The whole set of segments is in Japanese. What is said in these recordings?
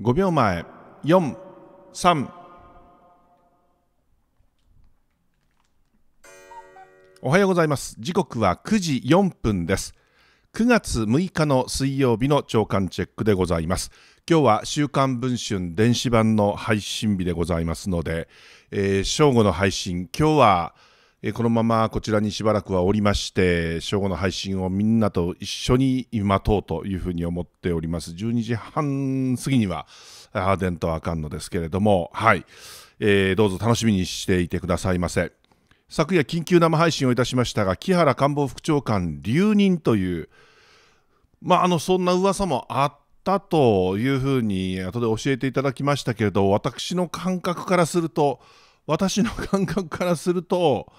5秒前43おはようございます時刻は9時4分です9月6日の水曜日の朝刊チェックでございます今日は週刊文春電子版の配信日でございますので、えー、正午の配信今日はえこのままこちらにしばらくはおりまして正午の配信をみんなと一緒に待とうというふうに思っております12時半過ぎにはアーデンとあかんのですけれどもはい、えー、どうぞ楽しみにしていてくださいませ昨夜緊急生配信をいたしましたが木原官房副長官留任というまああのそんな噂もあったというふうに後で教えていただきましたけれど私の感覚からすると私の感覚からすると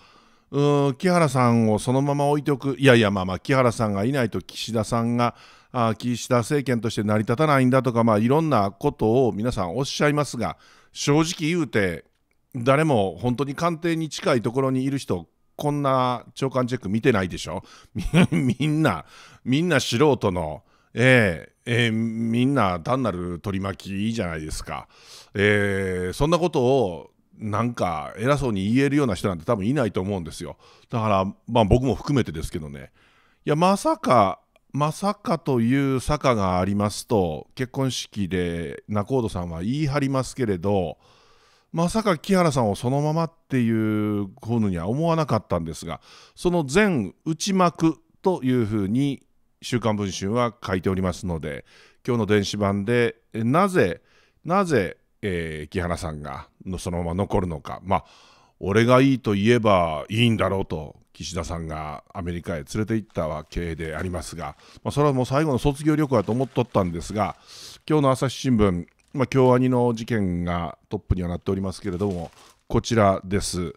うん木原さんをそのまま置いておくいやいやまあまあ木原さんがいないと岸田さんがあ岸田政権として成り立たないんだとか、まあ、いろんなことを皆さんおっしゃいますが正直言うて誰も本当に官邸に近いところにいる人こんな長官チェック見てないでしょ みんなみんな素人のえー、えー、みんな単なる取り巻きじゃないですか、えー、そんなことをなんか偉そうに言えるような人なんて多分いないと思うんですよだからまあ僕も含めてですけどねいやまさかまさかという坂がありますと結婚式で仲人さんは言い張りますけれどまさか木原さんをそのままっていうふうには思わなかったんですがその全内幕というふうに「週刊文春」は書いておりますので今日の電子版でなぜなぜえー、木原さんがのそのまま残るのか、まあ、俺がいいと言えばいいんだろうと岸田さんがアメリカへ連れて行ったわけでありますが、まあ、それはもう最後の卒業旅行だと思っとったんですが今日の朝日新聞、まあ、京アニの事件がトップにはなっておりますけれどもこちらです、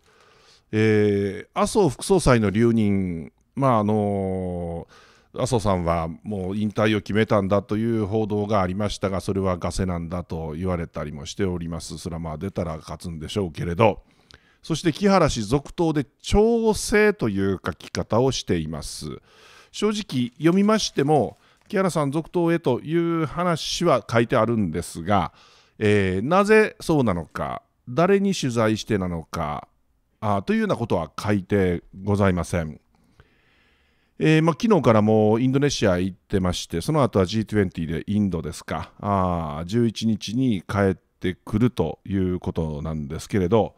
えー、麻生副総裁の留任まああのー麻生さんはもう引退を決めたんだという報道がありましたがそれはガセなんだと言われたりもしておりますそれはまあ出たら勝つんでしょうけれどそして木原氏続投で調整という書き方をしています正直読みましても木原さん続投へという話は書いてあるんですが、えー、なぜそうなのか誰に取材してなのかあというようなことは書いてございません。えーまあ、昨日からもインドネシア行ってまして、その後は G20 でインドですか、あ11日に帰ってくるということなんですけれど、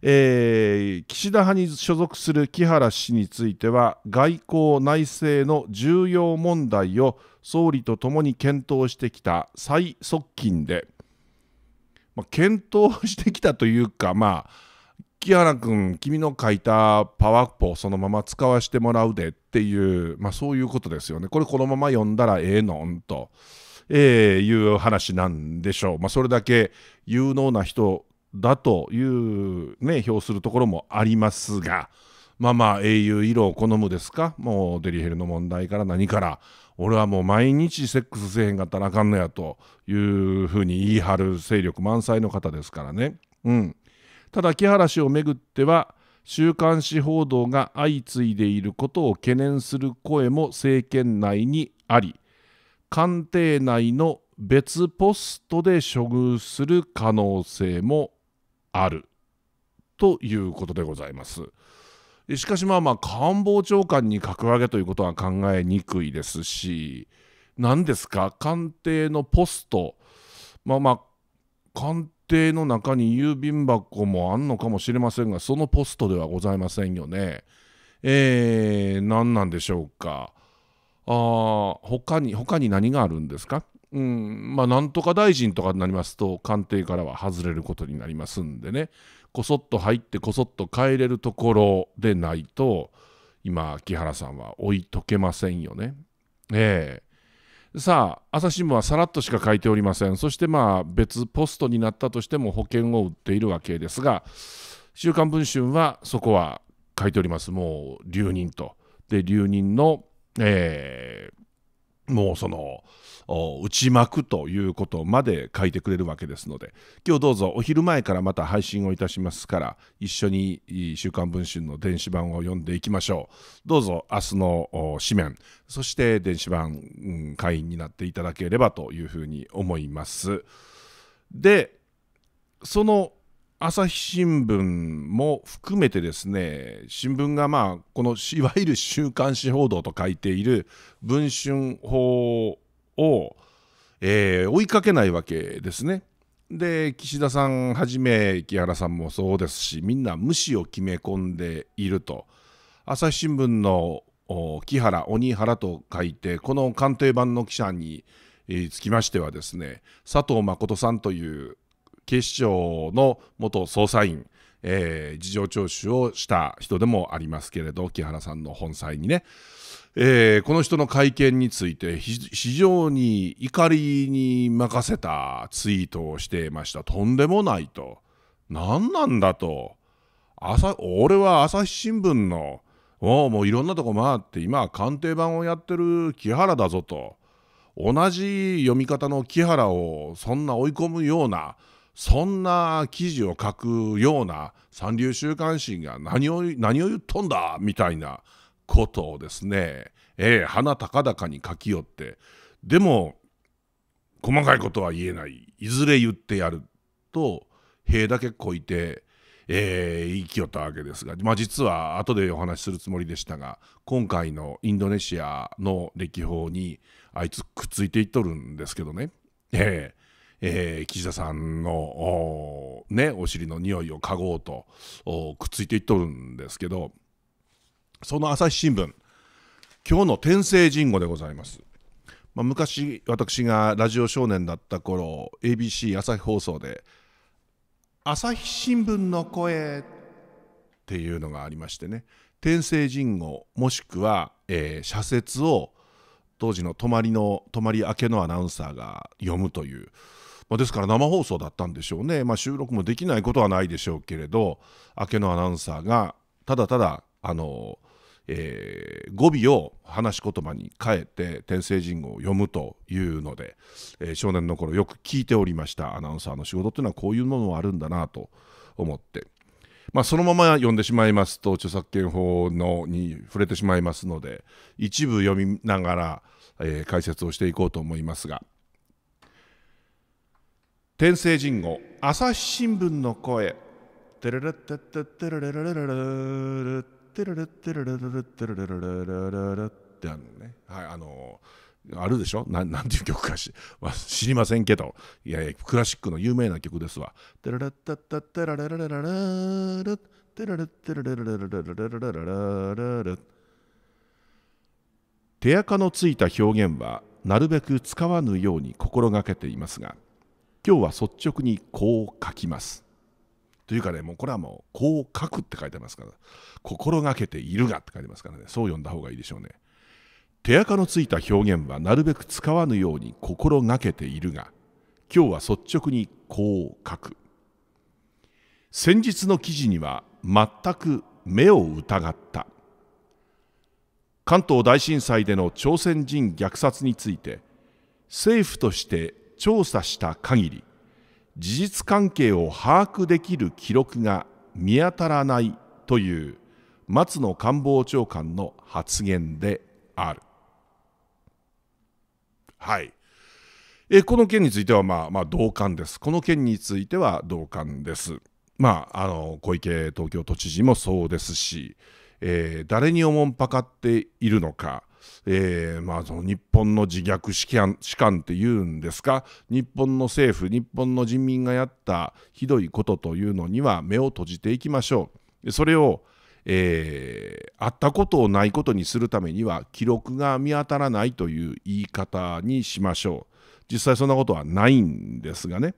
えー、岸田派に所属する木原氏については、外交・内政の重要問題を総理とともに検討してきた最側近で、まあ、検討してきたというか、まあ、木原君、君の書いたパワーポそのまま使わせてもらうでっていう、まあ、そういうことですよね。これこのまま読んだらええのんと、えー、いう話なんでしょう。まあ、それだけ有能な人だという、ね、評するところもありますが。まあまあ英雄色を好むですかもうデリヘルの問題から何から俺はもう毎日セックスせえへんかったらあかんのやというふうに言い張る勢力満載の方ですからね。うん、ただ木原氏をめぐっては週刊誌報道が相次いでいることを懸念する声も政権内にあり官邸内の別ポストで処遇する可能性もあるということでございます。しかしまあまあ官房長官に格上げということは考えにくいですし何ですか官邸のポストまあまあ官邸の中に郵便箱もあんのかもしれませんがそのポストではございませんよね。えー、何なんでしょうか。あ他に他に何があるんですかうんまあなんとか大臣とかになりますと官邸からは外れることになりますんでねこそっと入ってこそっと帰れるところでないと今木原さんは置いとけませんよね。ええさあ朝日新聞はさらっとしか書いておりませんそしてまあ別ポストになったとしても保険を売っているわけですが週刊文春はそこは書いておりますもう留任とで留任の、えー、もうその打ちまくということまで書いてくれるわけですので今日どうぞお昼前からまた配信をいたしますから一緒に「週刊文春」の電子版を読んでいきましょうどうぞ明日の紙面そして電子版、会員になっていただければというふうに思いますでその朝日新聞も含めてですね新聞がまあこのいわゆる週刊誌報道と書いている文春法を、えー、追いかけないわけですね。で岸田さんはじめ木原さんもそうですしみんな無視を決め込んでいると朝日新聞の木原鬼原と書いてこの官邸版の記者につきましてはですね佐藤誠さんという警視庁の元捜査員、えー、事情聴取をした人でもありますけれど木原さんの本妻にね、えー、この人の会見について非常に怒りに任せたツイートをしていましたとんでもないと何なんだと朝俺は朝日新聞のもうもういろんなとこ回って今は鑑定版をやってる木原だぞと同じ読み方の木原をそんな追い込むようなそんな記事を書くような三流週刊誌が何を何を言っとんだみたいなことをですね、ええ、鼻高々に書きよってでも細かいことは言えないいずれ言ってやると塀だけこいて、ええ、言いきよったわけですが、まあ、実は後でお話しするつもりでしたが今回のインドネシアの歴訪にあいつくっついていっとるんですけどね。えええー、岸田さんのお,、ね、お尻の匂いを嗅ごうとくっついていっとるんですけどその朝日新聞今日の天聖人語でございます。まあ、昔私がラジオ少年だった頃 ABC 朝日放送で「朝日新聞の声」っていうのがありましてね天聖人語もしくは、えー、社説を当時の泊まりの泊まり明けのアナウンサーが読むというまあ、ですから生放送だったんでしょうね、まあ、収録もできないことはないでしょうけれど明けのアナウンサーがただただあの、えー、語尾を話し言葉に変えて天聖人語を読むというので、えー、少年の頃よく聞いておりましたアナウンサーの仕事というのはこういうものもあるんだなと思って。まあ、そのまま読んでしまいますと著作権法のに触れてしまいますので一部読みながら、えー、解説をしていこうと思いますが天聖人語朝日新聞の声テレレテテテレレレレレレテレレテレレレレテレレレレレレってあのねはいあのあるでしょななんていう曲かし、知りませんけどいやいやクラシックの有名な曲ですわテレレテテテレレレレレレテレレレレレレレレレレレレ手垢のついた表現はなるべく使わぬように心がけていますが今日は率直にこう書きます。というかね、もうこれはもう、こう書くって書いてますから、心がけているがって書いてますからね、そう読んだ方がいいでしょうね。手垢のついた表現はなるべく使わぬように心がけているが、今日は率直にこう書く。先日の記事には全く目を疑った。関東大震災での朝鮮人虐殺について、政府として調査した限り事実関係を把握できる記録が見当たらないという松野官房長官の発言である。はい、えこの件については、まあ、まあ同感です。この件については同感です。まあ、あの小池東京都知事もそうですし、えー、誰におもんぱかっているのか。えーまあ、その日本の自虐士観っていうんですか日本の政府日本の人民がやったひどいことというのには目を閉じていきましょう。それをえー、あったことをないことにするためには記録が見当たらないという言い方にしましょう実際そんなことはないんですがね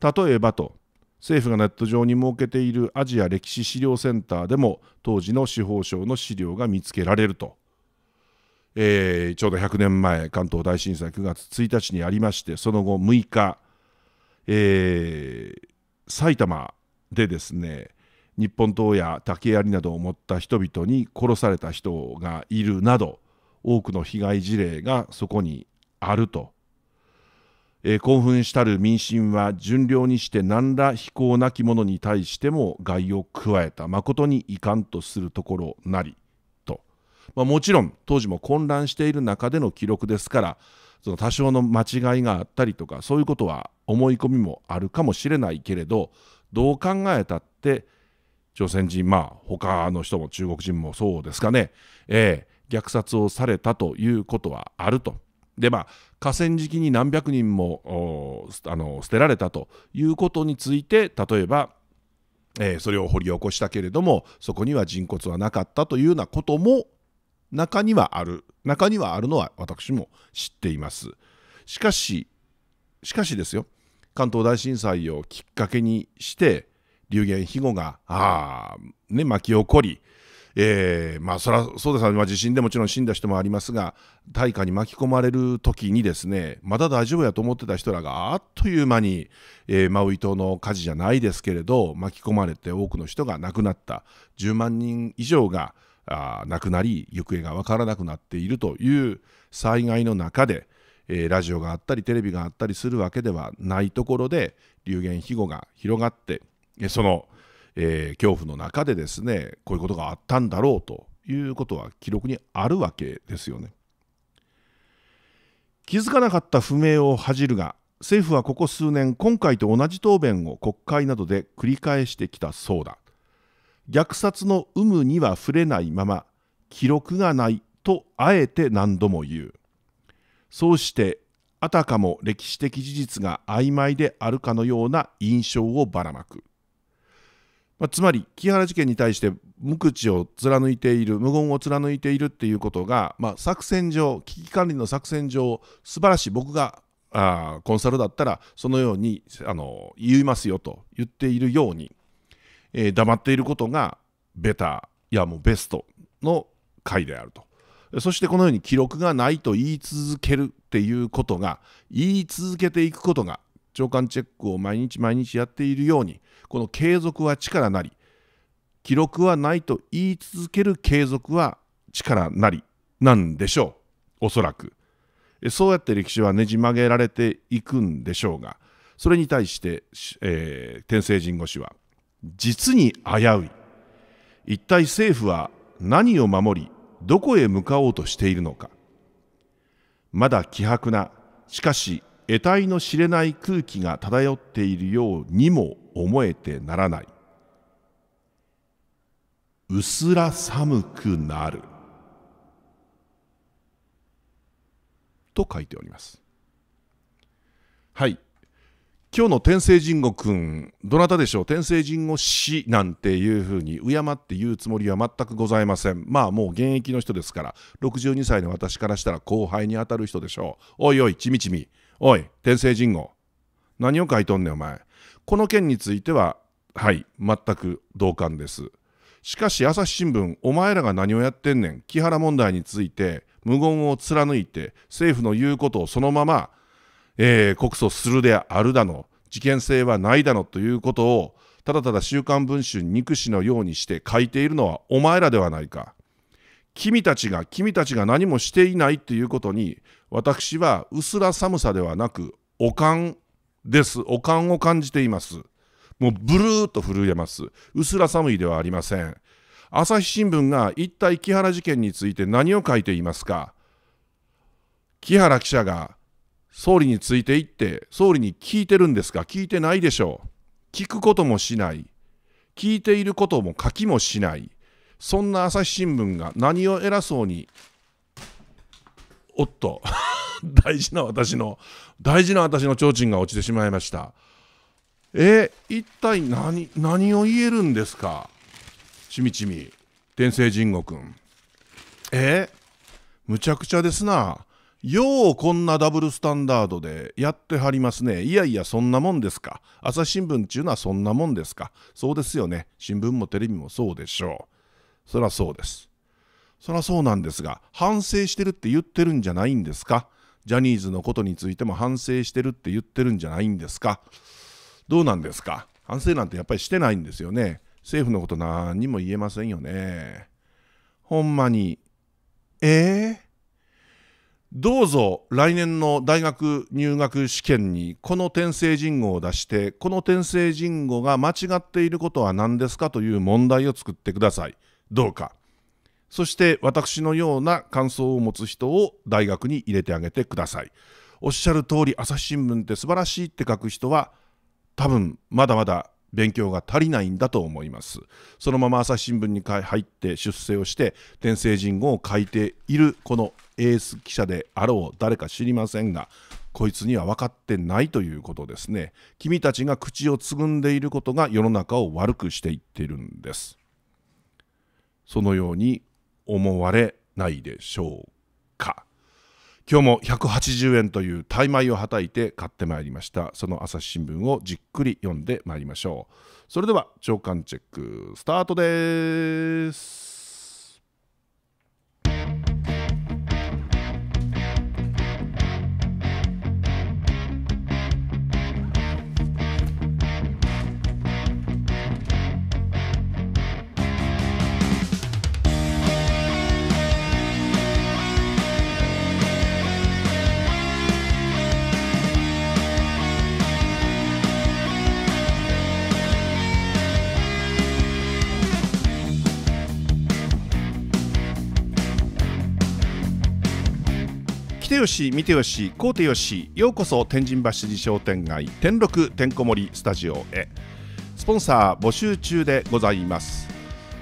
例えばと政府がネット上に設けているアジア歴史資料センターでも当時の司法省の資料が見つけられるとえー、ちょうど100年前関東大震災9月1日にありましてその後6日、えー、埼玉でですね日本刀や竹槍などを持った人々に殺された人がいるなど多くの被害事例がそこにあると、えー、興奮したる民心は巡良にして何ら非行なき者に対しても害を加えた誠に遺憾とするところなりまあ、もちろん当時も混乱している中での記録ですからその多少の間違いがあったりとかそういうことは思い込みもあるかもしれないけれどどう考えたって朝鮮人まあ他の人も中国人もそうですかね、えー、虐殺をされたということはあると。でまあ河川敷に何百人もあの捨てられたということについて例えば、えー、それを掘り起こしたけれどもそこには人骨はなかったというようなことも中にはある中にはあるのは私も知っていますしかししかしですよ関東大震災をきっかけにして流言飛語があ、ね、巻き起こりえー、まあそそうです、まあ、地震でもちろん死んだ人もありますが大火に巻き込まれる時にですねまだ大丈夫やと思ってた人らがあっという間に、えー、マウイ島の火事じゃないですけれど巻き込まれて多くの人が亡くなった10万人以上が、あ亡くなり行方が分からなくなっているという災害の中で、えー、ラジオがあったりテレビがあったりするわけではないところで流言飛語が広がってその、えー、恐怖の中でですねこういうことがあったんだろうということは記録にあるわけですよね。気づかなかった不明を恥じるが政府はここ数年今回と同じ答弁を国会などで繰り返してきたそうだ虐殺の有無には触れないまま記録がないとあえて何度も言うそうしてあたかも歴史的事実が曖昧であるかのような印象をばらまく、まあ、つまり木原事件に対して無口を貫いている無言を貫いているっていうことが、まあ、作戦上危機管理の作戦上素晴らしい僕があコンサルだったらそのようにあの言いますよと言っているようにえー、黙っていることがベター、いやもうベストの回であると。そしてこのように記録がないと言い続けるっていうことが、言い続けていくことが、長官チェックを毎日毎日やっているように、この継続は力なり、記録はないと言い続ける継続は力なりなんでしょう、おそらく。そうやって歴史はねじ曲げられていくんでしょうが、それに対して、えー、天聖人語師は、実に危うい一体政府は何を守りどこへ向かおうとしているのかまだ希薄なしかし得体の知れない空気が漂っているようにも思えてならないうすら寒くなると書いておりますはい今日の天聖神く君、どなたでしょう、天聖神護師なんていうふうに敬って言うつもりは全くございません。まあもう現役の人ですから、62歳の私からしたら後輩に当たる人でしょう。おいおい、ちみちみ、おい、天聖神護、何を書いとんねん、お前。この件については、はい、全く同感です。しかし、朝日新聞、お前らが何をやってんねん、木原問題について、無言を貫いて、政府の言うことをそのまま、えー、告訴するであるだの、事件性はないだのということを、ただただ週刊文春憎しのようにして書いているのはお前らではないか。君たちが、君たちが何もしていないということに、私は薄ら寒さではなく、おかんです。おかんを感じています。もうブルーと震えます。薄ら寒いではありません。朝日新聞が一体木原事件について何を書いていますか木原記者が総理についていって総理に聞いてるんですか聞いてないでしょう聞くこともしない聞いていることも書きもしないそんな朝日新聞が何を偉そうにおっと 大事な私の大事な私の提灯が落ちてしまいましたえ一体何何を言えるんですかちみちみ天聖神吾君えむちゃくちゃですなようこんなダブルスタンダードでやってはりますね。いやいや、そんなもんですか。朝日新聞っていうのはそんなもんですか。そうですよね。新聞もテレビもそうでしょう。そらそうです。そらそうなんですが、反省してるって言ってるんじゃないんですか。ジャニーズのことについても反省してるって言ってるんじゃないんですか。どうなんですか。反省なんてやっぱりしてないんですよね。政府のこと何にも言えませんよね。ほんまに。ええーどうぞ来年の大学入学試験にこの転生人号を出してこの転生人号が間違っていることは何ですかという問題を作ってくださいどうかそして私のような感想を持つ人を大学に入れてあげてくださいおっしゃる通り朝日新聞って素晴らしいって書く人は多分まだまだ勉強が足りないんだと思いますそのまま朝日新聞に入って出世をして天聖人言を書いているこのエース記者であろう誰か知りませんがこいつには分かってないということですね君たちが口をつぐんでいることが世の中を悪くしていっているんですそのように思われないでしょうか今日も180円という大枚をはたいて買ってまいりましたその朝日新聞をじっくり読んでまいりましょうそれでは朝刊チェックスタートですよし見てよしこうてよしようこそ天神橋寺商店街天六てんこ盛りスタジオへスポンサー募集中でございます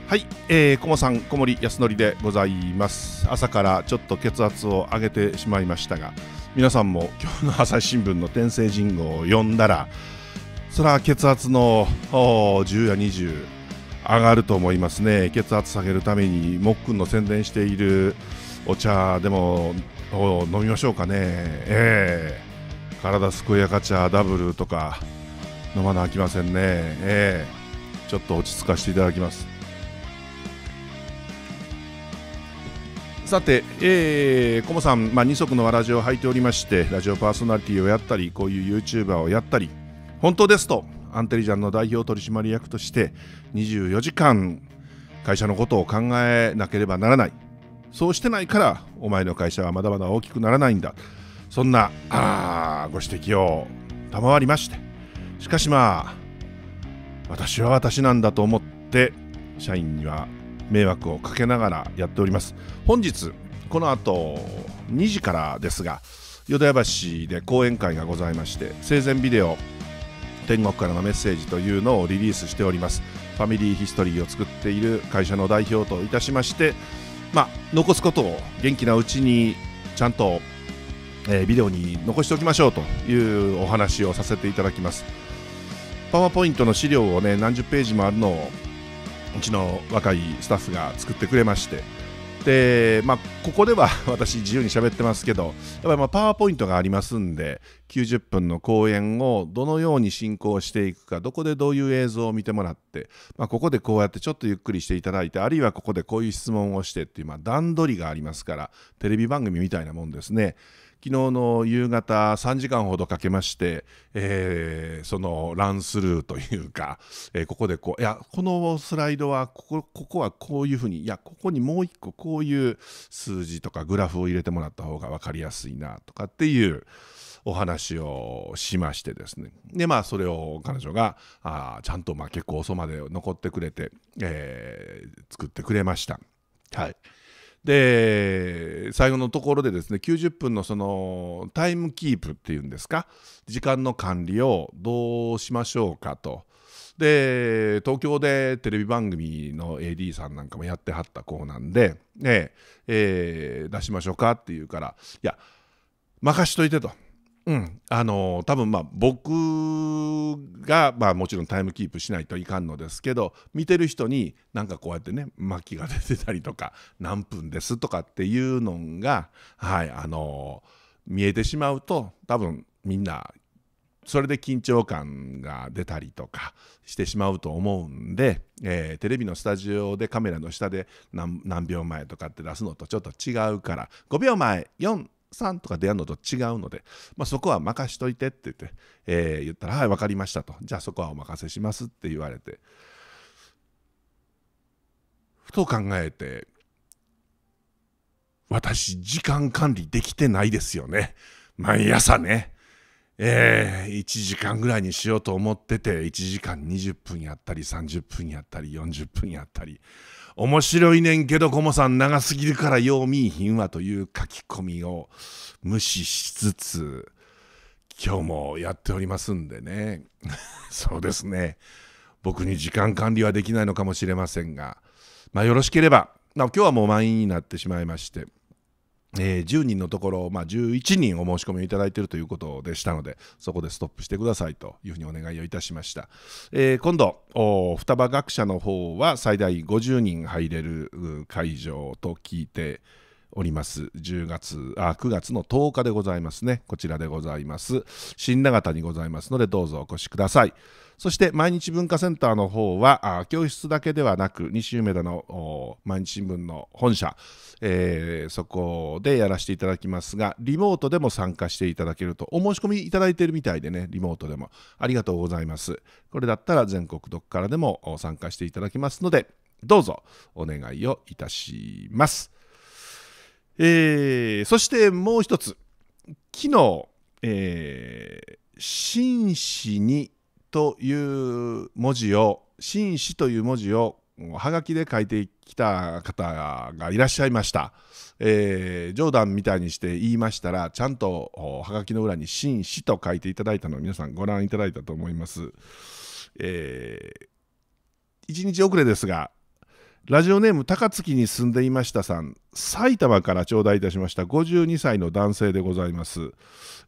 はい、えー、こもさん小森康則でございます朝からちょっと血圧を上げてしまいましたが皆さんも今日の朝日新聞の天聖人号を読んだらそれは血圧の10や20上がると思いますね血圧下げるためにもっくんの宣伝しているお茶でもお飲みましょうかねええー、体すくやかちゃダブルとか飲まなあきませんねええー、ちょっと落ち着かせていただきますさて、えー、コモさん、まあ、二足のわらじを履いておりましてラジオパーソナリティをやったりこういう YouTuber をやったり本当ですとアンテリジャンの代表取締役として24時間会社のことを考えなければならないそうしてないからお前の会社はまだまだ大きくならないんだそんなあご指摘を賜りましてしかしまあ私は私なんだと思って社員には迷惑をかけながらやっております本日この後2時からですが淀屋橋で講演会がございまして生前ビデオ天国からのメッセージというのをリリースしておりますファミリーヒストリーを作っている会社の代表といたしましてまあ、残すことを元気なうちにちゃんと、えー、ビデオに残しておきましょうというお話をさせていただきますパワーポイントの資料をね何十ページもあるのをうちの若いスタッフが作ってくれましてで、まあ、ここでは 私自由に喋ってますけど、やっぱりまパワーポイントがありますんで、90分の講演をどのように進行していくか、どこでどういう映像を見てもらって、まあ、ここでこうやってちょっとゆっくりしていただいて、あるいはここでこういう質問をしてっていう、まあ、段取りがありますから、テレビ番組みたいなもんですね。昨日の夕方3時間ほどかけまして、えー、そのランスルーというか、えー、ここでこういやこのスライドはここここはこういうふうにいやここにもう一個こういう数字とかグラフを入れてもらった方が分かりやすいなとかっていうお話をしましてですねでまあそれを彼女があちゃんとまあ結構遅まで残ってくれて、えー、作ってくれました。はい、で最後のところでですね90分のそのタイムキープっていうんですか時間の管理をどうしましょうかと。で東京でテレビ番組の AD さんなんかもやってはった子なんで、ねええー、出しましょうかって言うからいや任しといてと。うん、あのー、多分まあ僕が、まあ、もちろんタイムキープしないといかんのですけど見てる人になんかこうやってね巻きが出てたりとか何分ですとかっていうのが、はいあのー、見えてしまうと多分みんなそれで緊張感が出たりとかしてしまうと思うんで、えー、テレビのスタジオでカメラの下で何秒前とかって出すのとちょっと違うから5秒前4さんとか出会うのと違うので、まあ、そこは任しといてって言って、えー、言ったら「はい分かりました」と「じゃあそこはお任せします」って言われてふと考えて私時間管理できてないですよね毎朝ね。えー、1時間ぐらいにしようと思ってて1時間20分やったり30分やったり40分やったり面白いねんけど、コモさん長すぎるからよう見いひんわという書き込みを無視しつつ、今日もやっておりますんでね。そうですね。僕に時間管理はできないのかもしれませんが、まあよろしければ、まあ、今日はもう満員になってしまいまして、えー、10人のところ、まあ、11人お申し込みいただいているということでしたので、そこでストップしてくださいというふうにお願いをいたしました。えー、今度、双葉学者の方は最大50人入れる会場と聞いております。10月、あ、9月の10日でございますね。こちらでございます。新長田にございますので、どうぞお越しください。そして毎日文化センターの方は教室だけではなく西梅田の毎日新聞の本社、えー、そこでやらせていただきますがリモートでも参加していただけるとお申し込みいただいているみたいでねリモートでもありがとうございますこれだったら全国どこからでも参加していただきますのでどうぞお願いをいたします、えー、そしてもう一つ昨日、えー、真摯にという文字を紳士という文字をはがきで書いてきた方がいらっしゃいました、えー、冗談みたいにして言いましたらちゃんとはがきの裏に「紳士」と書いていただいたのを皆さんご覧いただいたと思います、えー、1日遅れですがラジオネーム高槻に住んでいましたさん埼玉から頂戴いたしました52歳の男性でございます、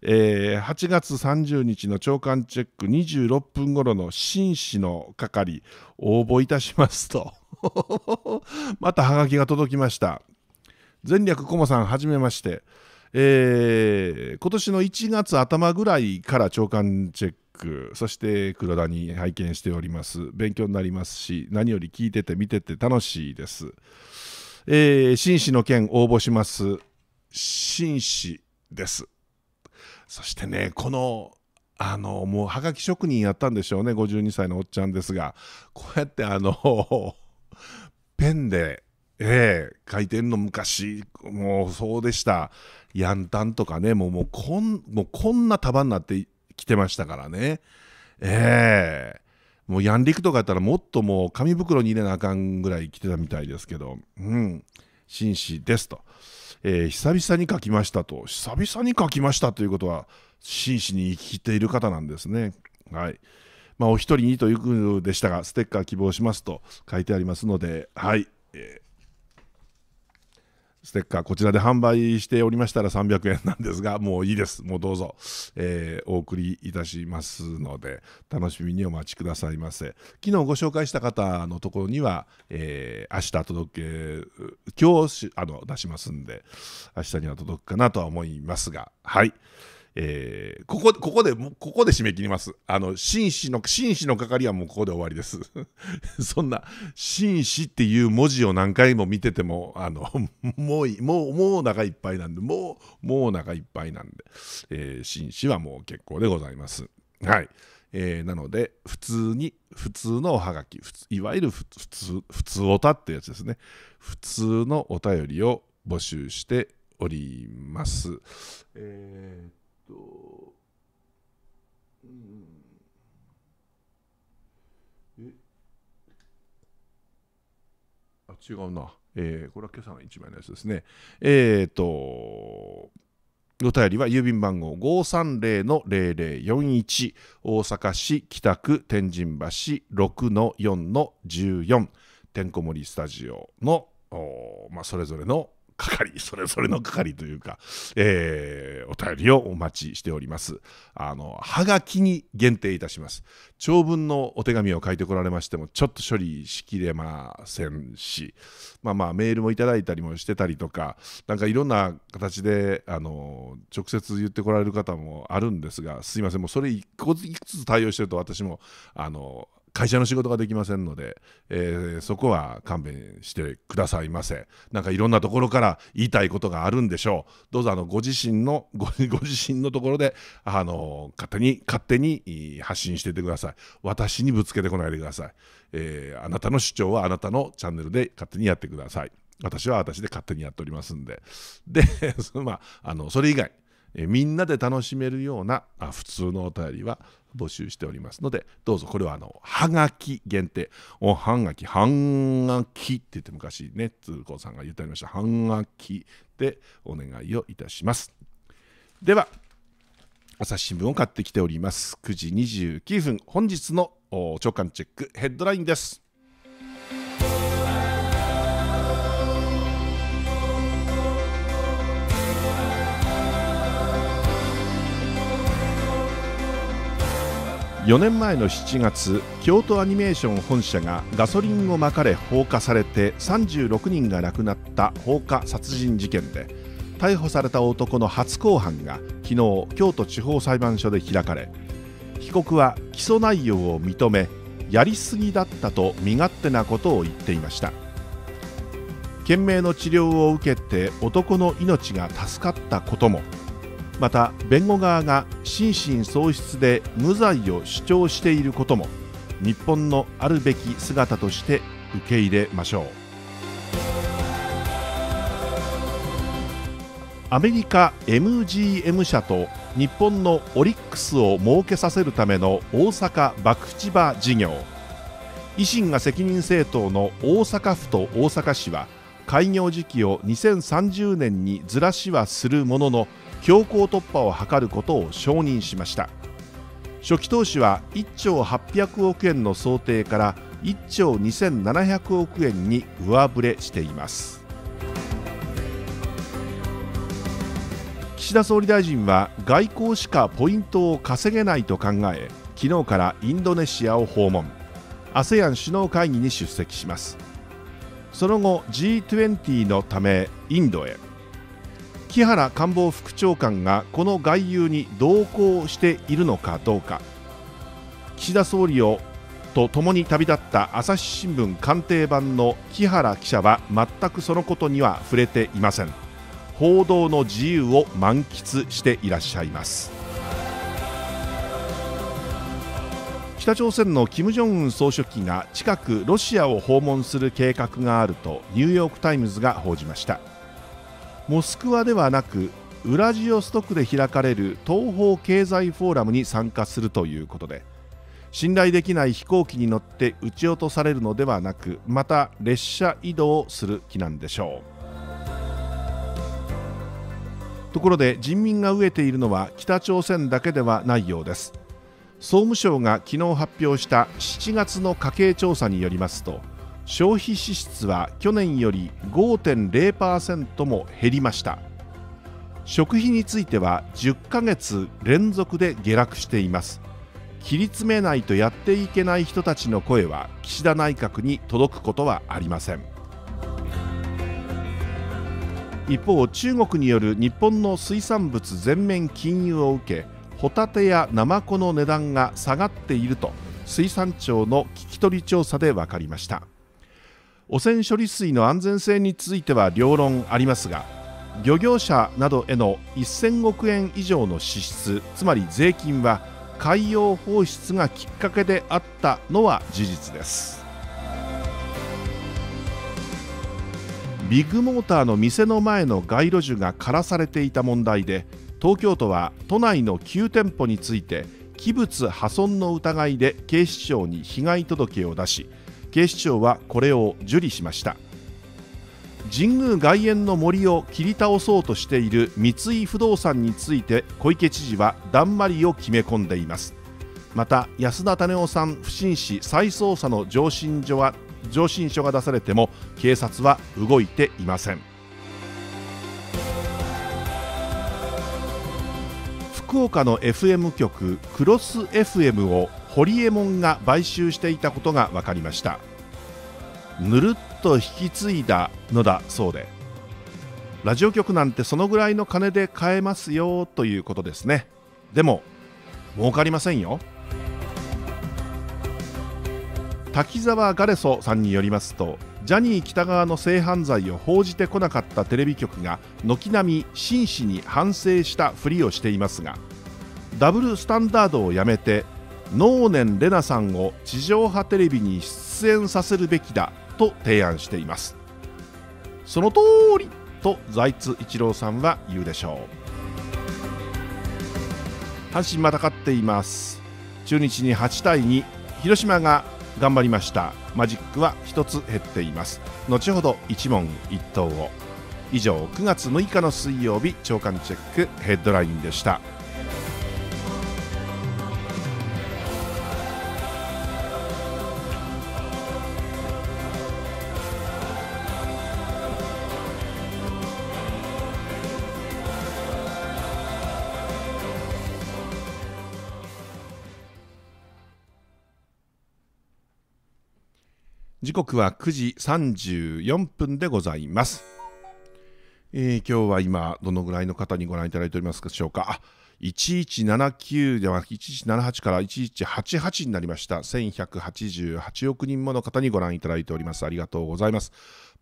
えー、8月30日の朝刊チェック26分頃の紳士の係応募いたしますと またハガキが届きました前略コモさんはじめましてえー、今年の1月頭ぐらいから長官チェックそして黒田に拝見しております勉強になりますし何より聞いてて見てて楽しいです、えー、紳士の件応募します紳士ですそしてねこのあのもうはがき職人やったんでしょうね52歳のおっちゃんですがこうやってあの ペンでええの昔、もうそうでした。ヤンタンとかね、もうもうこんもうこんな束になってきてましたからね。ええもうヤンリクとかやったらもっともう紙袋に入れなあかんぐらい来てたみたいですけど、うん、紳士ですと。えー、久々に書きましたと。久々に書きましたということは、真摯に生きている方なんですね。はい。まあ、お一人にということでしたが、ステッカー希望しますと書いてありますので、はい。えーステッカーこちらで販売しておりましたら300円なんですが、もういいです。もうどうぞ、えー、お送りいたしますので、楽しみにお待ちくださいませ。昨日ご紹介した方のところには、えー、明日届け、今日あの出しますんで、明日には届くかなとは思いますが、はい。えー、ここここで、ここで締め切ります。あの、紳士の、紳士の係はもうここで終わりです。そんな、紳士っていう文字を何回も見てても、あの、もうい、もう、もうお腹いっぱいなんで、もう、もうおいっぱいなんで、えー、紳士はもう結構でございます。はい。えー、なので、普通に、普通のおはがき、いわゆる普通、普通おたってやつですね。普通のお便りを募集しております。えーとうんえあ違うな、えー、これは今朝の1枚のやつですねえっ、ー、とお便りは郵便番号530-0041大阪市北区天神橋6-4-14てんこ盛りスタジオの、まあ、それぞれの係それぞれの係というか、えー、お便りをお待ちしておりますあのはがきに限定いたします長文のお手紙を書いてこられましてもちょっと処理しきれませんしまあまあメールもいただいたりもしてたりとかなんかいろんな形であの直接言ってこられる方もあるんですがすいませんもうそれ一個ずつ対応してると私もあの会社の仕事ができませんので、えー、そこは勘弁してくださいませ。なんかいろんなところから言いたいことがあるんでしょう。どうぞあのご自身の ご自身のところであの勝手に勝手に発信していてください。私にぶつけてこないでください、えー、あなたの主張はあなたのチャンネルで勝手にやってください。私は私で勝手にやっておりますんで。で、まあ、あのそれ以外。えみんなで楽しめるようなあ普通のお便りは募集しておりますのでどうぞこれはあのはがき限定おはがきはがきって言って昔ね通行さんが言ってありましたはがきでお願いをいたしますでは朝日新聞を買ってきております9時29分本日の直感チェックヘッドラインです4年前の7月京都アニメーション本社がガソリンをまかれ放火されて36人が亡くなった放火殺人事件で逮捕された男の初公判が昨日京都地方裁判所で開かれ被告は起訴内容を認めやりすぎだったと身勝手なことを言っていました懸命の治療を受けて男の命が助かったこともまた弁護側が心神喪失で無罪を主張していることも日本のあるべき姿として受け入れましょうアメリカ MGM 社と日本のオリックスを設けさせるための大阪博打場事業維新が責任政党の大阪府と大阪市は開業時期を2030年にずらしはするものの強行突破を図ることを承認しました初期投資は1兆800億円の想定から1兆2700億円に上振れしています岸田総理大臣は外交しかポイントを稼げないと考え昨日からインドネシアを訪問 ASEAN 首脳会議に出席しますその後 G20 のためインドへ木原官房副長官がこの外遊に同行しているのかどうか岸田総理をと共に旅立った朝日新聞官邸版の木原記者は全くそのことには触れていません報道の自由を満喫していらっしゃいます北朝鮮の金正恩総書記が近くロシアを訪問する計画があるとニューヨーク・タイムズが報じましたモスクワではなくウラジオストクで開かれる東方経済フォーラムに参加するということで信頼できない飛行機に乗って撃ち落とされるのではなくまた列車移動する気なんでしょうところで人民が飢えているのは北朝鮮だけではないようです総務省が昨日発表した7月の家計調査によりますと消費支出は去年より5.0%も減りました食費については10ヶ月連続で下落しています切り詰めないとやっていけない人たちの声は岸田内閣に届くことはありません一方中国による日本の水産物全面禁輸を受けホタテやナマコの値段が下がっていると水産庁の聞き取り調査で分かりました。汚染処理水の安全性については両論ありますが漁業者などへの1000億円以上の支出つまり税金は海洋放出がきっかけであったのは事実ですビッグモーターの店の前の街路樹が枯らされていた問題で東京都は都内の9店舗について器物破損の疑いで警視庁に被害届を出し警視庁はこれを受理しました神宮外苑の森を切り倒そうとしている三井不動産について小池知事はだんまりを決め込んでいますまた安田種夫さん不審死再捜査の上申書は上申書が出されても警察は動いていません福岡の FM 局クロス FM をホリエモンが買収していたことが分かりましたぬるっと引き継いだのだそうでラジオ局なんてそのぐらいの金で買えますよということですねでも儲かりませんよ滝沢ガレソさんによりますとジャニー喜多川の性犯罪を報じてこなかったテレビ局が軒並み真摯に反省したふりをしていますがダブルスタンダードをやめて能年玲奈さんを地上波テレビに出演させるべきだと提案していますその通りと財津一郎さんは言うでしょう阪神また勝っています中日に8対2広島が頑張りましたマジックは一つ減っています後ほど一問一答を以上9月6日の水曜日朝刊チェックヘッドラインでした時刻は9時34分でございます、えー、今日は今どのぐらいの方にご覧いただいておりますでしょうか1179では1178から1188になりました1188億人もの方にご覧いただいておりますありがとうございます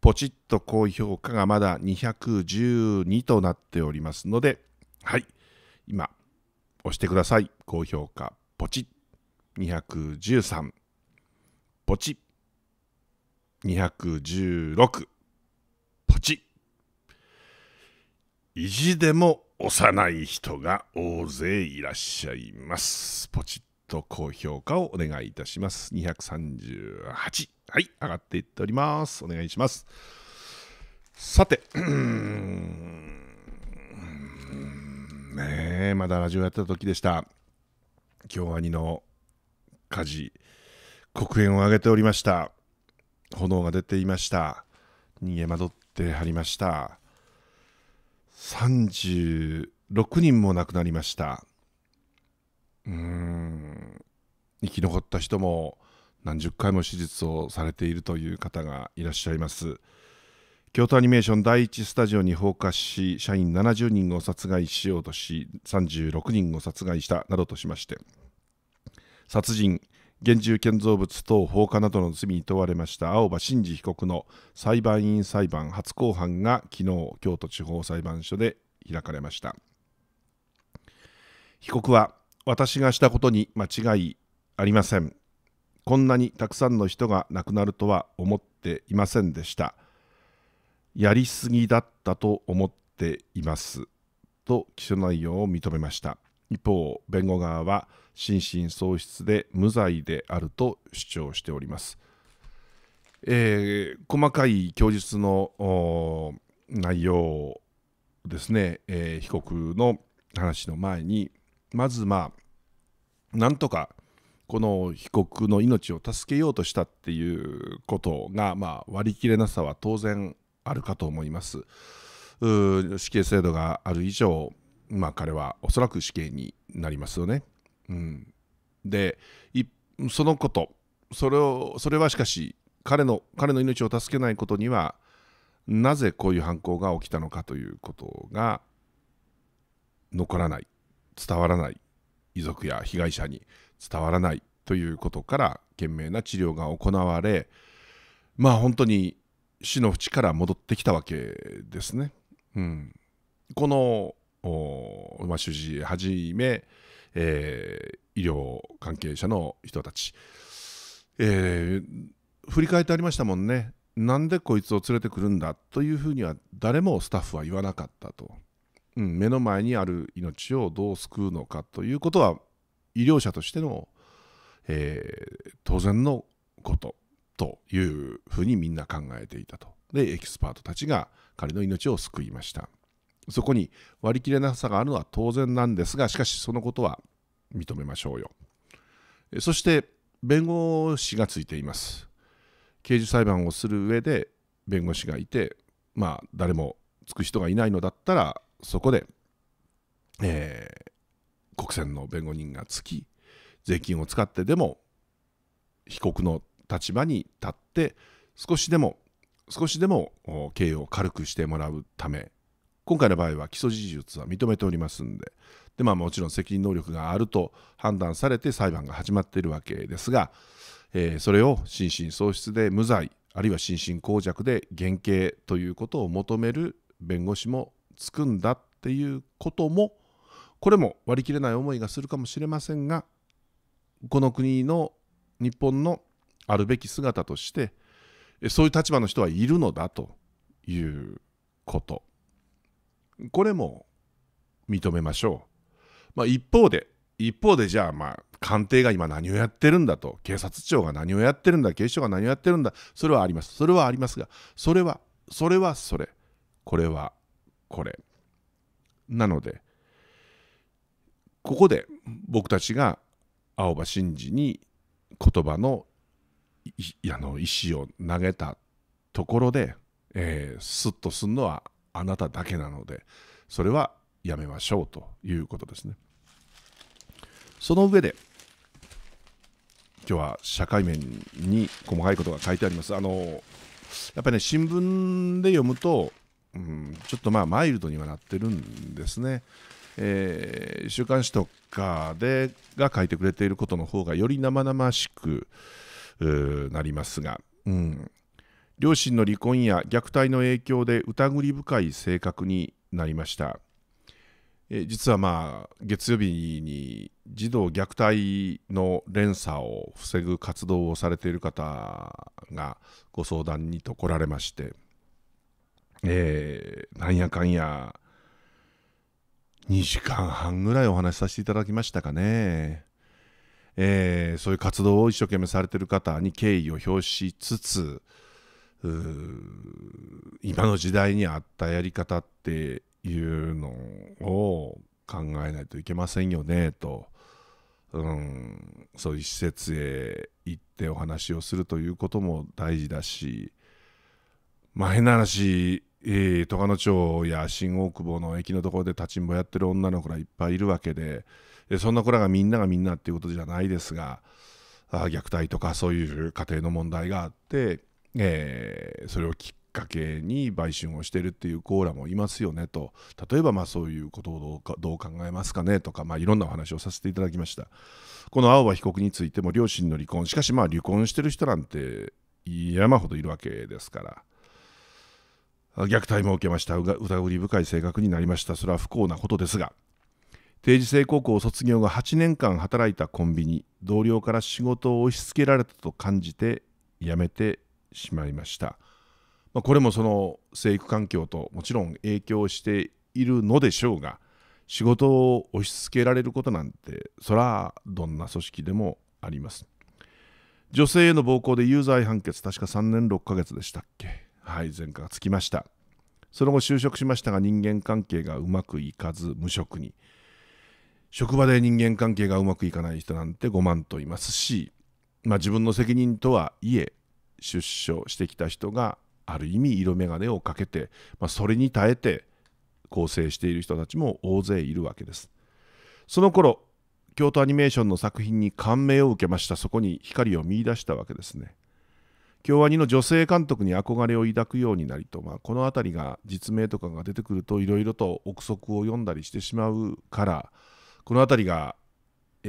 ポチッと高評価がまだ212となっておりますのではい今押してください高評価ポチッ213ポチッ216ポチ意地でも幼い人が大勢いらっしゃいますポチッと高評価をお願いいたします238はい上がっていっておりますお願いしますさてねえまだラジオやってた時でした京アニの火事黒煙を上げておりました炎が出ていました逃げ惑ってはりました36人も亡くなりましたうん生き残った人も何十回も手術をされているという方がいらっしゃいます京都アニメーション第1スタジオに放火し社員70人を殺害しようとし36人を殺害したなどとしまして殺人現住建造物等放火などの罪に問われました青葉真司被告の裁判員裁判初公判が昨日京都地方裁判所で開かれました被告は私がしたことに間違いありませんこんなにたくさんの人が亡くなるとは思っていませんでしたやりすぎだったと思っていますと起訴内容を認めました一方弁護側は心神喪失で無罪であると主張しております、えー、細かい供述の内容ですね、えー、被告の話の前にまずまあなんとかこの被告の命を助けようとしたっていうことが、まあ、割り切れなさは当然あるかと思います。死刑制度がある以上、まあ、彼はおそらく死刑になりますよね。うん、でそのことそれをそれはしかし彼の彼の命を助けないことにはなぜこういう犯行が起きたのかということが残らない伝わらない遺族や被害者に伝わらないということから懸命な治療が行われまあ本当に死の淵から戻ってきたわけですね。うん、このおまあ、主治医はじめ、えー、医療関係者の人たち、えー、振り返ってありましたもんねなんでこいつを連れてくるんだというふうには誰もスタッフは言わなかったと、うん、目の前にある命をどう救うのかということは医療者としての、えー、当然のことというふうにみんな考えていたとでエキスパートたちが彼の命を救いました。そこに割り切れなさがあるのは当然なんですがしかしそのことは認めましょうよそして弁護士がついています刑事裁判をする上で弁護士がいてまあ誰もつく人がいないのだったらそこで、えー、国選の弁護人がつき税金を使ってでも被告の立場に立って少しでも少しでも刑を軽くしてもらうため今回の場合は基礎事実は認めておりますんでで、まあ、もちろん責任能力があると判断されて裁判が始まっているわけですが、えー、それを心神喪失で無罪あるいは心神耗弱で減刑ということを求める弁護士もつくんだっていうこともこれも割り切れない思いがするかもしれませんがこの国の日本のあるべき姿としてそういう立場の人はいるのだということこれも認めましょう。まあ、一方で、一方でじゃあまあ官邸が今何をやってるんだと警察庁が何をやってるんだ警視庁が何をやってるんだそれはありますそれはありますがそれはそれはそれこれはこれなのでここで僕たちが青葉真司に言葉のあの石を投げたところで、えー、スッとすんのはあなただけなのでそれはやめましょうということですねその上で今日は社会面に細かいことが書いてありますあのやっぱりね新聞で読むと、うん、ちょっとまあマイルドにはなってるんですねえー、週刊誌とかでが書いてくれていることの方がより生々しくなりますが、うん、両親の離婚や虐待の影響で疑り深い性格になりましたえ実はまあ月曜日に児童虐待の連鎖を防ぐ活動をされている方がご相談にと来られまして、えー、なんやかんや2時間半ぐらいお話しさせていただきましたかね、えー、そういう活動を一生懸命されている方に敬意を表しつつ今の時代に合ったやり方っていうのを考えないといけませんよねと、うん、そういう施設へ行ってお話をするということも大事だし、まあ、変な話えー、戸野町や新大久保の駅のところで立ちんぼやってる女の子らいっぱいいるわけでそんな子らがみんながみんなっていうことじゃないですが虐待とかそういう家庭の問題があってえー、それをきっかけに売春をしてるっていうコーラもいますよねと例えばまあそういうことをどう考えますかねとか、まあ、いろんなお話をさせていただきましたこの青葉被告についても両親の離婚しかしまあ離婚してる人なんて山ほどいるわけですから虐待も受けました疑り深い性格になりましたそれは不幸なことですが定時制高校卒業後8年間働いたコンビニ同僚から仕事を押し付けられたと感じて辞めてしまいました。まあ、これもその生育環境ともちろん影響しているのでしょうが仕事を押し付けられることなんてそらどんな組織でもあります。女性への暴行で有罪判決確か3年6ヶ月でしたっけはい前科がつきましたその後就職しましたが人間関係がうまくいかず無職に職場で人間関係がうまくいかない人なんて5万といますしまあ自分の責任とはいえ出所してきた人がある意味色眼鏡をかけて、まあ、それに耐えて更生している人たちも大勢いるわけです。その頃京都アニメーションの作品に感銘を受けましたそこに光を見いだしたわけですね。京アニの女性監督に憧れを抱くようになりと、まあ、この辺りが実名とかが出てくるといろいろと憶測を読んだりしてしまうからこの辺りが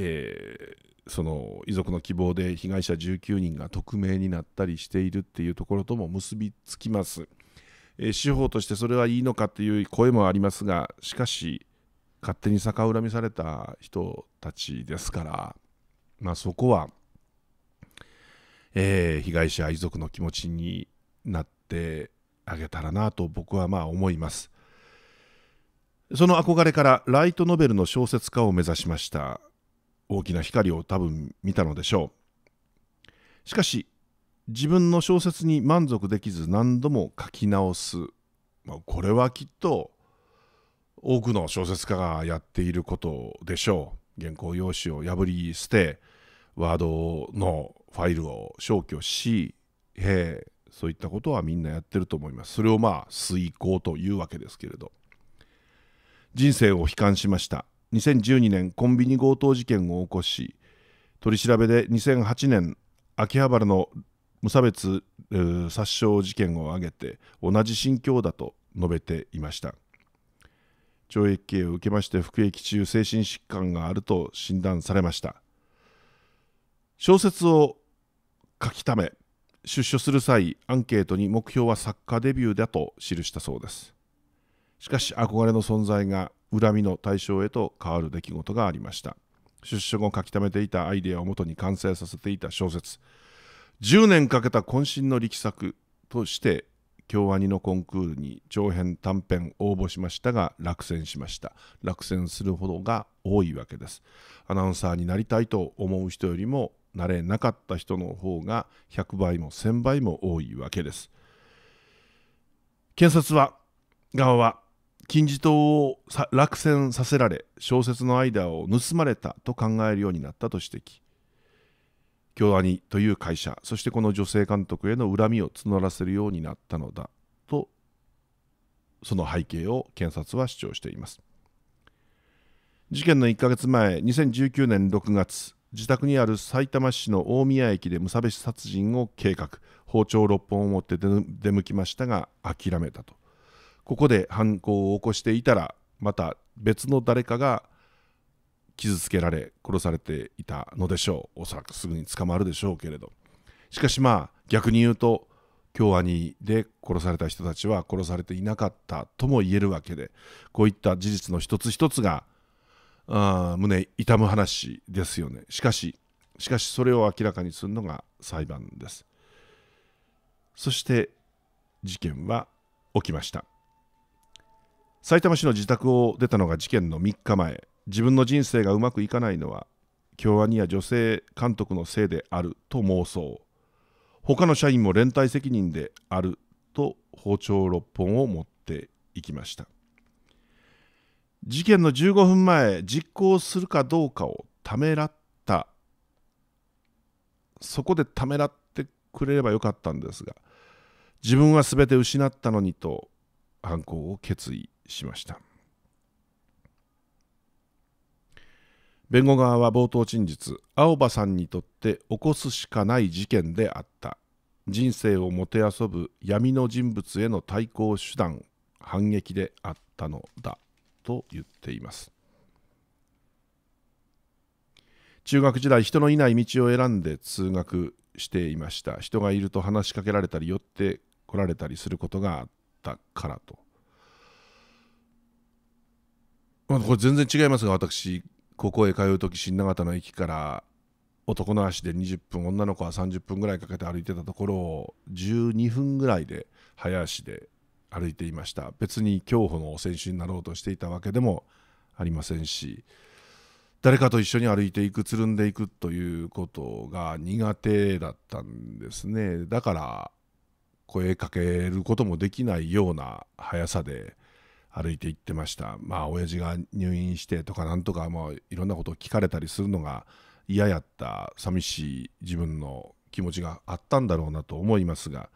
えー、その遺族の希望で被害者19人が匿名になったりしているっていうところとも結びつきます。え司法としてそれはいいのかという声もありますがしかし勝手に逆恨みされた人たちですから、まあ、そこは、えー、被害者遺族の気持ちになってあげたらなと僕はまあ思いますその憧れからライトノベルの小説家を目指しました大きな光を多分見たのでしょうしかし自分の小説に満足できず何度も書き直す、まあ、これはきっと多くの小説家がやっていることでしょう原稿用紙を破り捨てワードのファイルを消去しへそういったことはみんなやってると思いますそれをまあ遂行というわけですけれど人生を悲観しました2012年コンビニ強盗事件を起こし取り調べで2008年秋葉原の無差別殺傷事件を挙げて同じ心境だと述べていました懲役刑を受けまして服役中精神疾患があると診断されました小説を書きため出所する際アンケートに目標は作家デビューだと記したそうですしかし憧れの存在が恨みの対象へと変わる出来事がありました出所後書き溜めていたアイデアをもとに完成させていた小説10年かけた渾身の力作として京アニのコンクールに長編短編応募しましたが落選しました落選するほどが多いわけですアナウンサーになりたいと思う人よりもなれなかった人の方が100倍も1000倍も多いわけです検察は側は金字塔を落選させられ小説の間を盗まれたと考えるようになったと指摘京アニという会社そしてこの女性監督への恨みを募らせるようになったのだとその背景を検察は主張しています事件の1ヶ月前2019年6月自宅にあるさいたま市の大宮駅で無差別殺人を計画包丁6本を持って出向きましたが諦めたとここで犯行を起こしていたらまた別の誰かが傷つけられ殺されていたのでしょうおそらくすぐに捕まるでしょうけれどしかしまあ逆に言うと京アニで殺された人たちは殺されていなかったとも言えるわけでこういった事実の一つ一つがあ胸痛む話ですよねしかししかしそれを明らかにするのが裁判ですそして事件は起きましたさいたま市の自宅を出たのが事件の3日前自分の人生がうまくいかないのは京アニや女性監督のせいであると妄想他の社員も連帯責任であると包丁6本を持っていきました事件の15分前実行するかどうかをためらったそこでためらってくれればよかったんですが自分は全て失ったのにと犯行を決意しました弁護側は冒頭陳述青葉さんにとって起こすしかない事件であった人生をもてあそぶ闇の人物への対抗手段反撃であったのだと言っています中学時代人のいない道を選んで通学していました人がいると話しかけられたり寄ってこられたりすることがあったからとこれ全然違いますが私高校へ通う時新長田の駅から男の足で20分女の子は30分ぐらいかけて歩いてたところを12分ぐらいで早足で歩いていました別に競歩の選手になろうとしていたわけでもありませんし誰かと一緒に歩いていくつるんでいくということが苦手だったんですねだから声かけることもできないような速さで歩いて行ってましたまあ親父が入院してとかなんとかまあいろんなことを聞かれたりするのが嫌やった寂しい自分の気持ちがあったんだろうなと思いますが、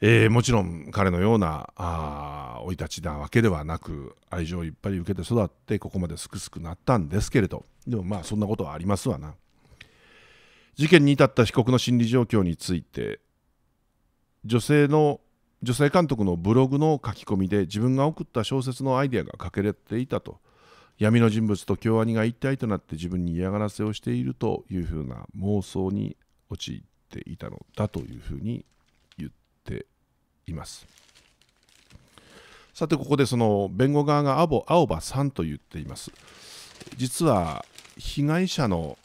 えー、もちろん彼のような生い立ちなわけではなく愛情をいっぱい受けて育ってここまですくすくなったんですけれどでもまあそんなことはありますわな事件に至った被告の心理状況について女性の女性監督のブログの書き込みで自分が送った小説のアイデアがかけられていたと闇の人物と京アニが一体となって自分に嫌がらせをしているというふうな妄想に陥っていたのだというふうに言っていますさてここでその弁護側が青葉さんと言っています実は被害者の、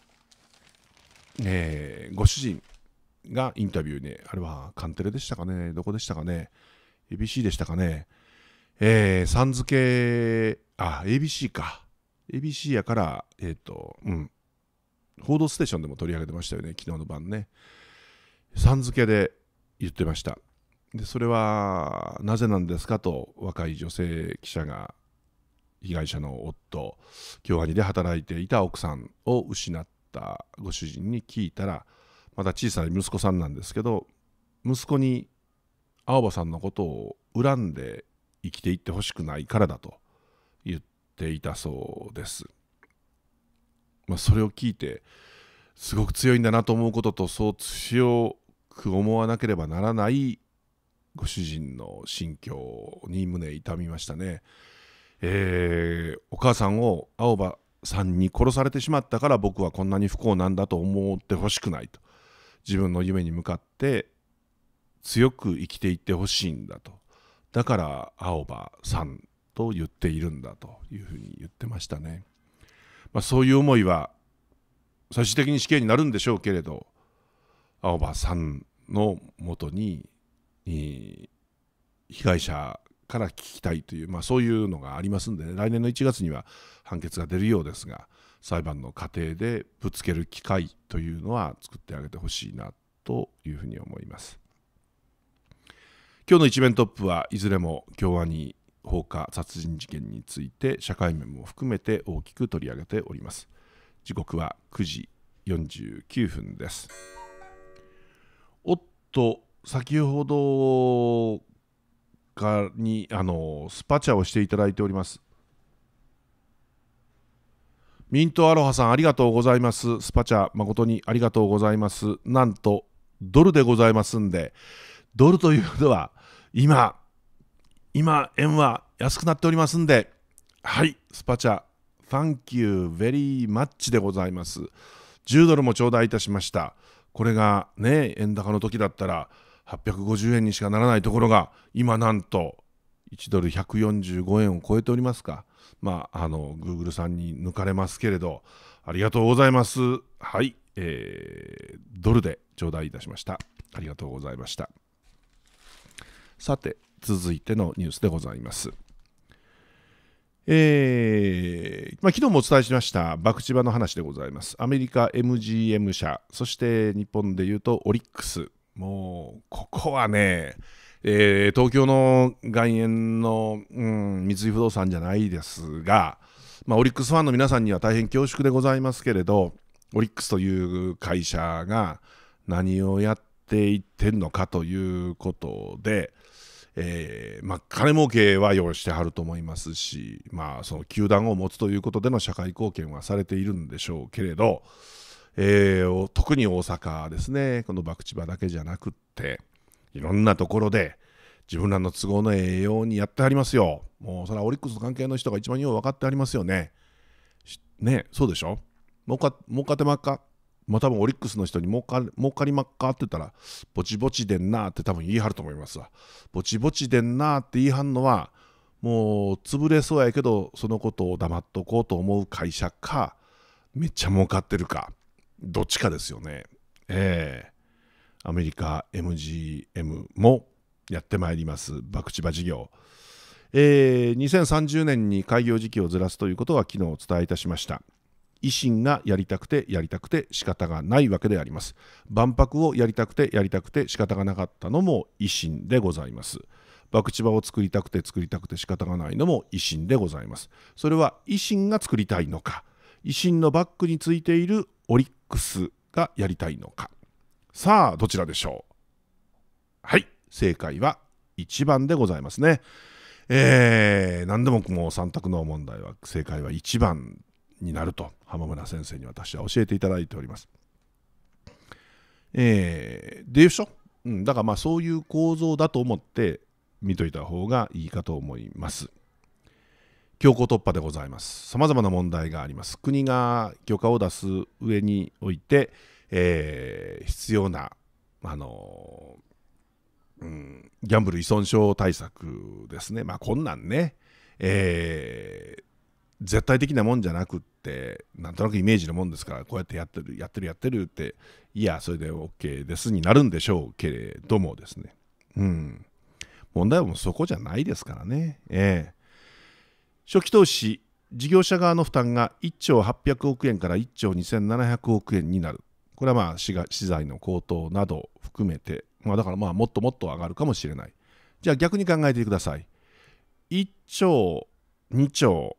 えー、ご主人がインタビューに、あれはカンテレでしたかね、どこでしたかね、ABC でしたかね、えー、さん付け、あ、ABC か。ABC やから、えっ、ー、と、うん、報道ステーションでも取り上げてましたよね、昨日の晩ね。さん付けで言ってました。で、それはなぜなんですかと若い女性記者が被害者の夫、京アニで働いていた奥さんを失ったご主人に聞いたら、また小さな息子さんなんですけど息子に青葉さんのことを恨んで生きていってほしくないからだと言っていたそうです。まあ、それを聞いてすごく強いんだなと思うこととそう強く思わなければならないご主人の心境に胸痛みましたね。えー、お母さんを青葉さんに殺されてしまったから僕はこんなに不幸なんだと思ってほしくないと自分の夢に向かって強く生きていってほしいんだとだから青葉さんと言っているんだというふうに言ってましたね、まあ、そういう思いは最終的に死刑になるんでしょうけれど青葉さんのもとに、被害者から聞きたいという、まあ、そういうのがありますんで、ね、来年の1月には判決が出るようですが裁判の過程でぶつける機会というのは作ってあげてほしいなというふうに思います。今日の一面トップはいずれも共和に放火殺人事件について社会面も含めて大きく取り上げております。時刻は9時49分です。おっと先ほどかにあのスパチャをしていただいておりますミントアロハさんありがとうございます。スパチャ誠にありがとうございます。なんとドルでございますんで、ドルというのは今、今円は安くなっておりますんで、はい、スパチャ、ファンキューベリーマッチでございます。10ドルも頂戴いたしました。これがね、円高の時だったら850円にしかならないところが、今なんと1ドル145円を超えておりますか。まあ、あの、Google さんに抜かれますけれど、ありがとうございます。はい、えー、ドルで頂戴いたしました。ありがとうございました。さて、続いてのニュースでございます。えーまあ、昨日もお伝えしました博打場の話でございます。アメリカ MGM 社、そして日本でいうとオリックス。もう、ここはね、えー、東京の外苑の、うん、三井不動産じゃないですが、まあ、オリックスファンの皆さんには大変恐縮でございますけれどオリックスという会社が何をやっていってんのかということで、えー、まあ、金儲けは用意してはると思いますし、まあ、その球団を持つということでの社会貢献はされているんでしょうけれど、えー、特に大阪ですねこの博打場だけじゃなくって。いろんなところで自分らの都合のええようにやってありますよ。もうそれはオリックスと関係の人が一番よう分かってありますよね。ね、そうでしょ儲か儲かってまっかまあ多分オリックスの人に儲か儲かりまっかって言ったら、ぼちぼちでんなーって多分言い張ると思いますわ。ぼちぼちでんなーって言い張るのは、もう潰れそうやけど、そのことを黙っとこうと思う会社か、めっちゃ儲かってるか、どっちかですよね。ええーアメリカ MGM もやってまいりますバクチバ事業、えー、2030年に開業時期をずらすということは昨日お伝えいたしました維新がやりたくてやりたくて仕方がないわけであります万博をやりたくてやりたくて仕方がなかったのも維新でございますバクチバを作りたくて作りたくて仕方がないのも維新でございますそれは維新が作りたいのか維新のバックについているオリックスがやりたいのかさあ、どちらでしょうはい、正解は1番でございますね。えー、何でももう3択の問題は正解は1番になると浜村先生に私は教えていただいております。えー、でしょ、うん、だからまあそういう構造だと思って見といた方がいいかと思います。強行突破でございます。さまざまな問題があります。国が許可を出す上において、えー、必要な、あのー、うん、ギャンブル依存症対策ですね、まあ、こんなんね、えー、絶対的なもんじゃなくってなんとなくイメージのもんですからこうやってやってるやってるやってるっていやそれで OK ですになるんでしょうけれどもですね、うん、問題はもうそこじゃないですからね、えー、初期投資事業者側の負担が1兆800億円から1兆2700億円になるこれはまあ資材の高騰など含めて、まあ、だからまあもっともっと上がるかもしれない。じゃあ逆に考えてください。1兆、2兆、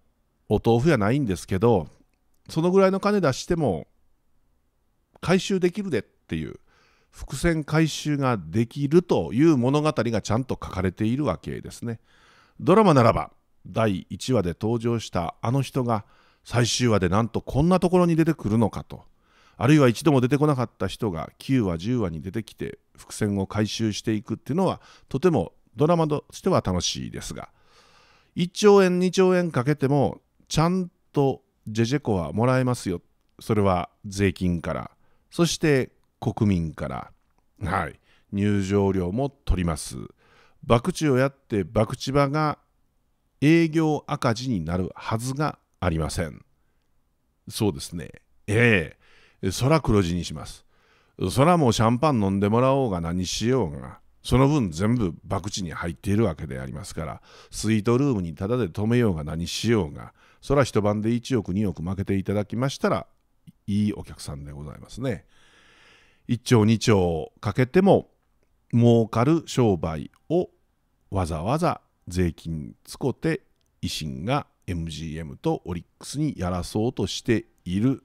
お豆腐やないんですけど、そのぐらいの金出しても回収できるでっていう、伏線回収ができるという物語がちゃんと書かれているわけですね。ドラマならば、第1話で登場したあの人が最終話でなんとこんなところに出てくるのかと。あるいは一度も出てこなかった人が9話10話に出てきて伏線を回収していくっていうのはとてもドラマとしては楽しいですが1兆円2兆円かけてもちゃんとジェジェコはもらえますよそれは税金からそして国民から、はい、入場料も取ります博打をやって博打場が営業赤字になるはずがありませんそうですねええそら黒字にします。空もうシャンパン飲んでもらおうが何しようが、その分全部博打に入っているわけでありますから、スイートルームにタダで止めようが何しようが、そら一晩で1億2億負けていただきましたら、いいお客さんでございますね。1兆2兆かけても儲かる商売をわざわざ税金つこて維新が MGM とオリックスにやらそうとしている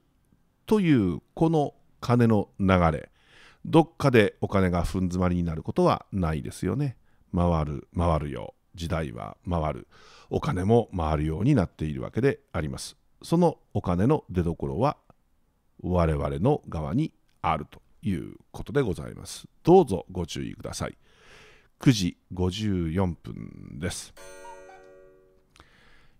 というこの金の流れどっかでお金がふん詰まりになることはないですよね回る回るよ時代は回るお金も回るようになっているわけでありますそのお金の出どころは我々の側にあるということでございますどうぞご注意ください9時54分です。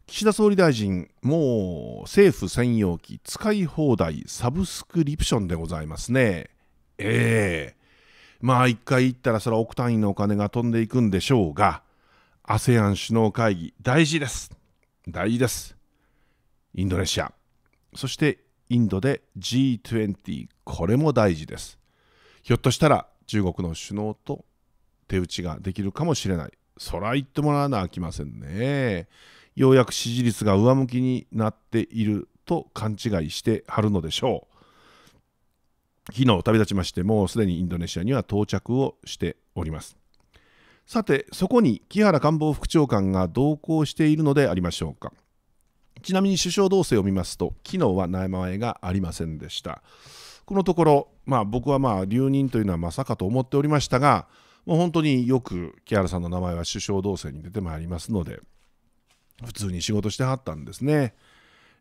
岸田総理大臣、もう政府専用機使い放題サブスクリプションでございますね。ええー、まあ一回行ったらそれは億単位のお金が飛んでいくんでしょうが、ASEAN 首脳会議大事です。大事です。インドネシア、そしてインドで G20、これも大事です。ひょっとしたら中国の首脳と手打ちができるかもしれない。そら言ってもらわなきませんね。ようやく支持率が上向きになっていると勘違いしてはるのでしょう昨日旅立ちましてもうすでにインドネシアには到着をしておりますさてそこに木原官房副長官が同行しているのでありましょうかちなみに首相同棲を見ますと昨日は苗前前がありませんでしたこのところ、まあ、僕はまあ留任というのはまさかと思っておりましたがもう本当によく木原さんの名前は首相同棲に出てまいりますので普通に仕事してはったんですね。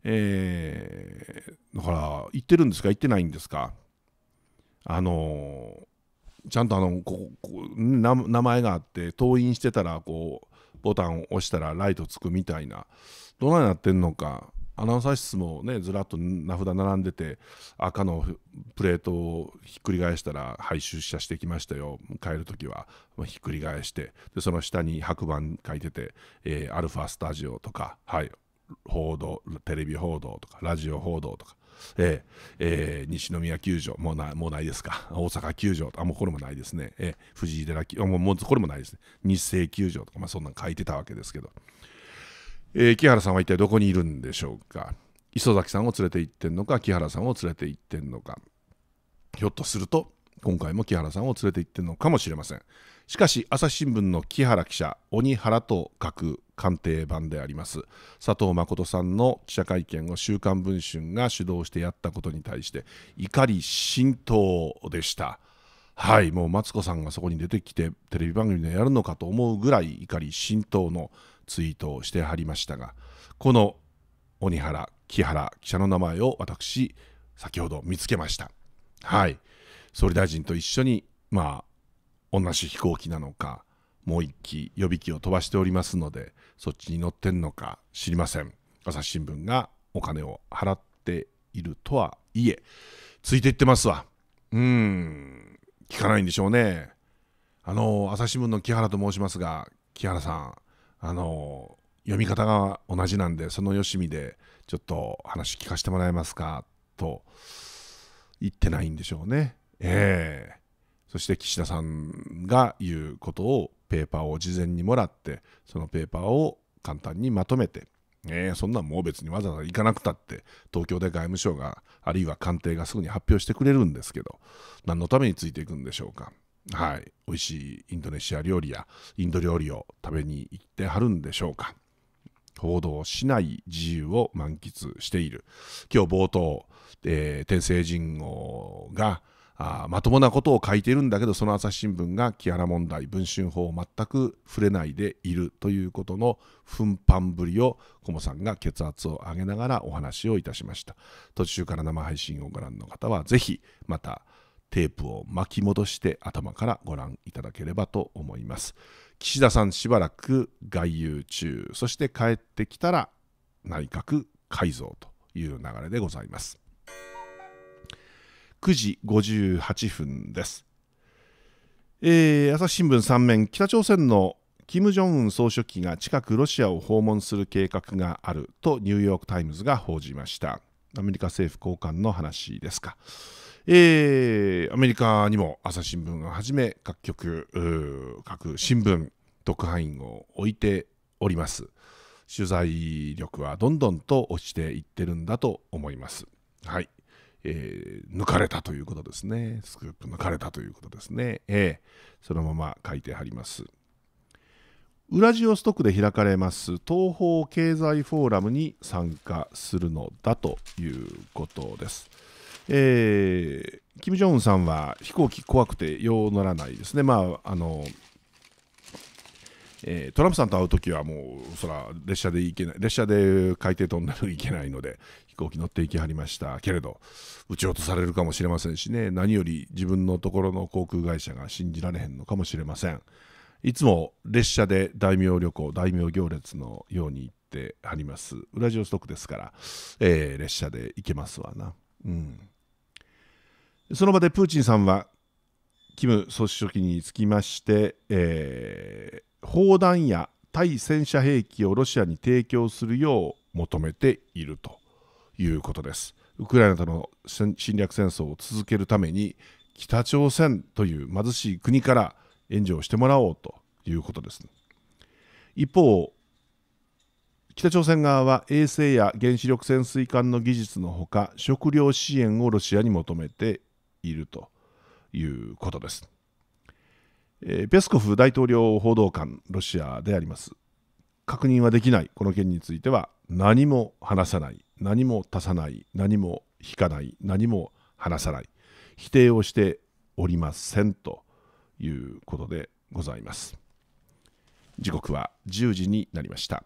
えー、だから行ってるんですか行ってないんですかあのー、ちゃんとあのここ名前があって登院してたらこうボタンを押したらライトつくみたいなどないなってんのかアナウンサー室もねずらっと名札並んでて赤のプレートをひっくり返したら「はい出社してきましたよ帰る時は」まあ、ひっくり返してでその下に白板書いてて「えー、アルファスタジオ」とか「はい報道テレビ報道」とか「ラジオ報道」とか。えー、えー、西宮球場もうな、もうないですか、大阪球場、あもうこれもないですね、えー、藤井寺ももうこれもないですね、日清球場とか、まあ、そんなん書いてたわけですけど、えー、木原さんは一体どこにいるんでしょうか磯崎さんを連れて行ってんのか木原さんを連れて行ってんのかひょっとすると今回も木原さんを連れて行ってんのかもしれませんしかし朝日新聞の木原記者鬼原と書く官邸版であります佐藤誠さんの記者会見を「週刊文春」が主導してやったことに対して怒り心頭でしたはいもうマツコさんがそこに出てきてテレビ番組でやるのかと思うぐらい怒り心頭のツイートをしてはりましたがこの鬼原木原記者の名前を私先ほど見つけました。はい、総理大臣と一緒にまあ同じ飛行機なのかもう1機予備機を飛ばしておりますのでそっちに乗ってんのか知りません朝日新聞がお金を払っているとはいえついていってますわうん聞かないんでしょうねあの朝日新聞の木原と申しますが木原さんあの読み方が同じなんでそのよしみでちょっと話聞かせてもらえますかと言ってないんでしょうね。ええー、そして岸田さんが言うことをペーパーを事前にもらってそのペーパーを簡単にまとめて、えー、そんなんもう別にわざわざ行かなくたって東京で外務省があるいは官邸がすぐに発表してくれるんですけど何のためについていくんでしょうか。はい、美味しいインドネシア料理やインド料理を食べに行ってはるんでしょうか報道しない自由を満喫している今日冒頭、えー、天聖人王があまともなことを書いているんだけどその朝日新聞がキアラ問題文春法を全く触れないでいるということの奮発ぶりをコモさんが血圧を上げながらお話をいたしました途中から生配信をご覧の方はぜひまたテープを巻き戻して頭からご覧いただければと思います。岸田さんしばらく外遊中、そして帰ってきたら内閣改造という流れでございます。9時58分です。えー、朝日新聞3面、北朝鮮の金正恩総書記が近くロシアを訪問する計画があるとニューヨーク・タイムズが報じました。アメリカ政府高官の話ですか。えー、アメリカにも朝日新聞をはじめ各局各新聞特派員を置いております取材力はどんどんと落ちていってるんだと思いますはい、えー、抜かれたということですねスクープ抜かれたということですねえー、そのまま書いてありますウラジオストクで開かれます東方経済フォーラムに参加するのだということです。えー、キム・ジョンウンさんは飛行機怖くてよう乗らないですね、まああのえー、トランプさんと会うときはもうそら列車で行けない列車で海底トンネル行けないので飛行機乗って行きはりましたけれど撃ち落とされるかもしれませんしね何より自分のところの航空会社が信じられへんのかもしれませんいつも列車で大名旅行大名行列のように行ってはりますウラジオストクですから、えー、列車で行けますわなうん。その場でプーチンさんはキム総書記につきまして、えー、砲弾や対戦車兵器をロシアに提供するよう求めているということです。ウクライナとの侵略戦争を続けるために北朝鮮という貧しい国から援助をしてもらおうということです。一方、北朝鮮側は衛星や原子力潜水艦の技術のほか食料支援をロシアに求めているということです。えペスコフ大統領報道官、ロシアであります。確認はできない、この件については何も話さない、何も足さない、何も引かない、何も話さない、否定をしておりませんということでございます。時刻は10時になりました。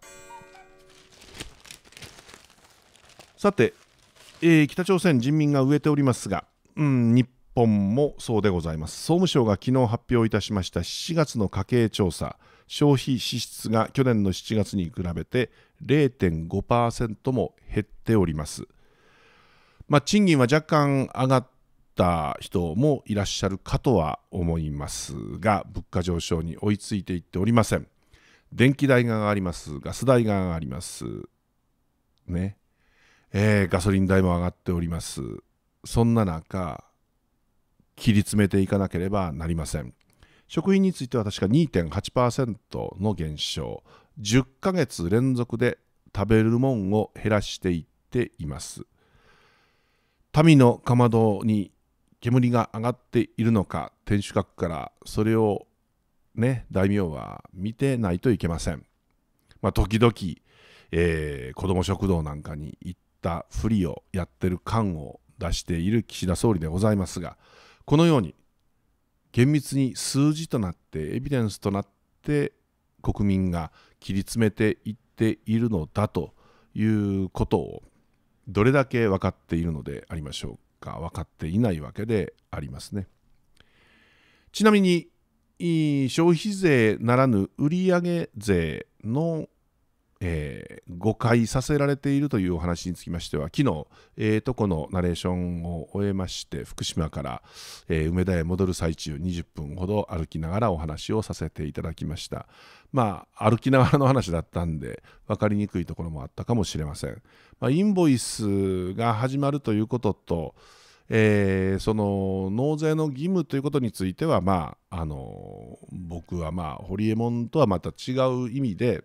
さて、えー、北朝鮮人民が植えておりますが、うん、日本もそうでございます総務省が昨日発表いたしました7月の家計調査消費支出が去年の7月に比べて0.5%も減っております、まあ、賃金は若干上がった人もいらっしゃるかとは思いますが物価上昇に追いついていっておりません電気代が上がりますガス代が上がりますねえー、ガソリン代も上がっておりますそんな中切り詰めていかなければなりません食品については確か2.8%の減少10ヶ月連続で食べるもんを減らしていっています民のかまどに煙が上がっているのか天守閣からそれをね大名は見てないといけませんまあ時々、えー、子ども食堂なんかに行ったふりをやってる感を出している岸田総理でございますがこのように厳密に数字となってエビデンスとなって国民が切り詰めていっているのだということをどれだけ分かっているのでありましょうか分かっていないわけでありますね。ちなみに消費税ならぬ売上税のえー、誤解させられているというお話につきましては昨日、えー、とこのナレーションを終えまして福島から、えー、梅田へ戻る最中20分ほど歩きながらお話をさせていただきましたまあ歩きながらの話だったんで分かりにくいところもあったかもしれません、まあ、インボイスが始まるということとえー、その納税の義務ということについては、まあ、あの僕は、まあ、ホリエモンとはまた違う意味で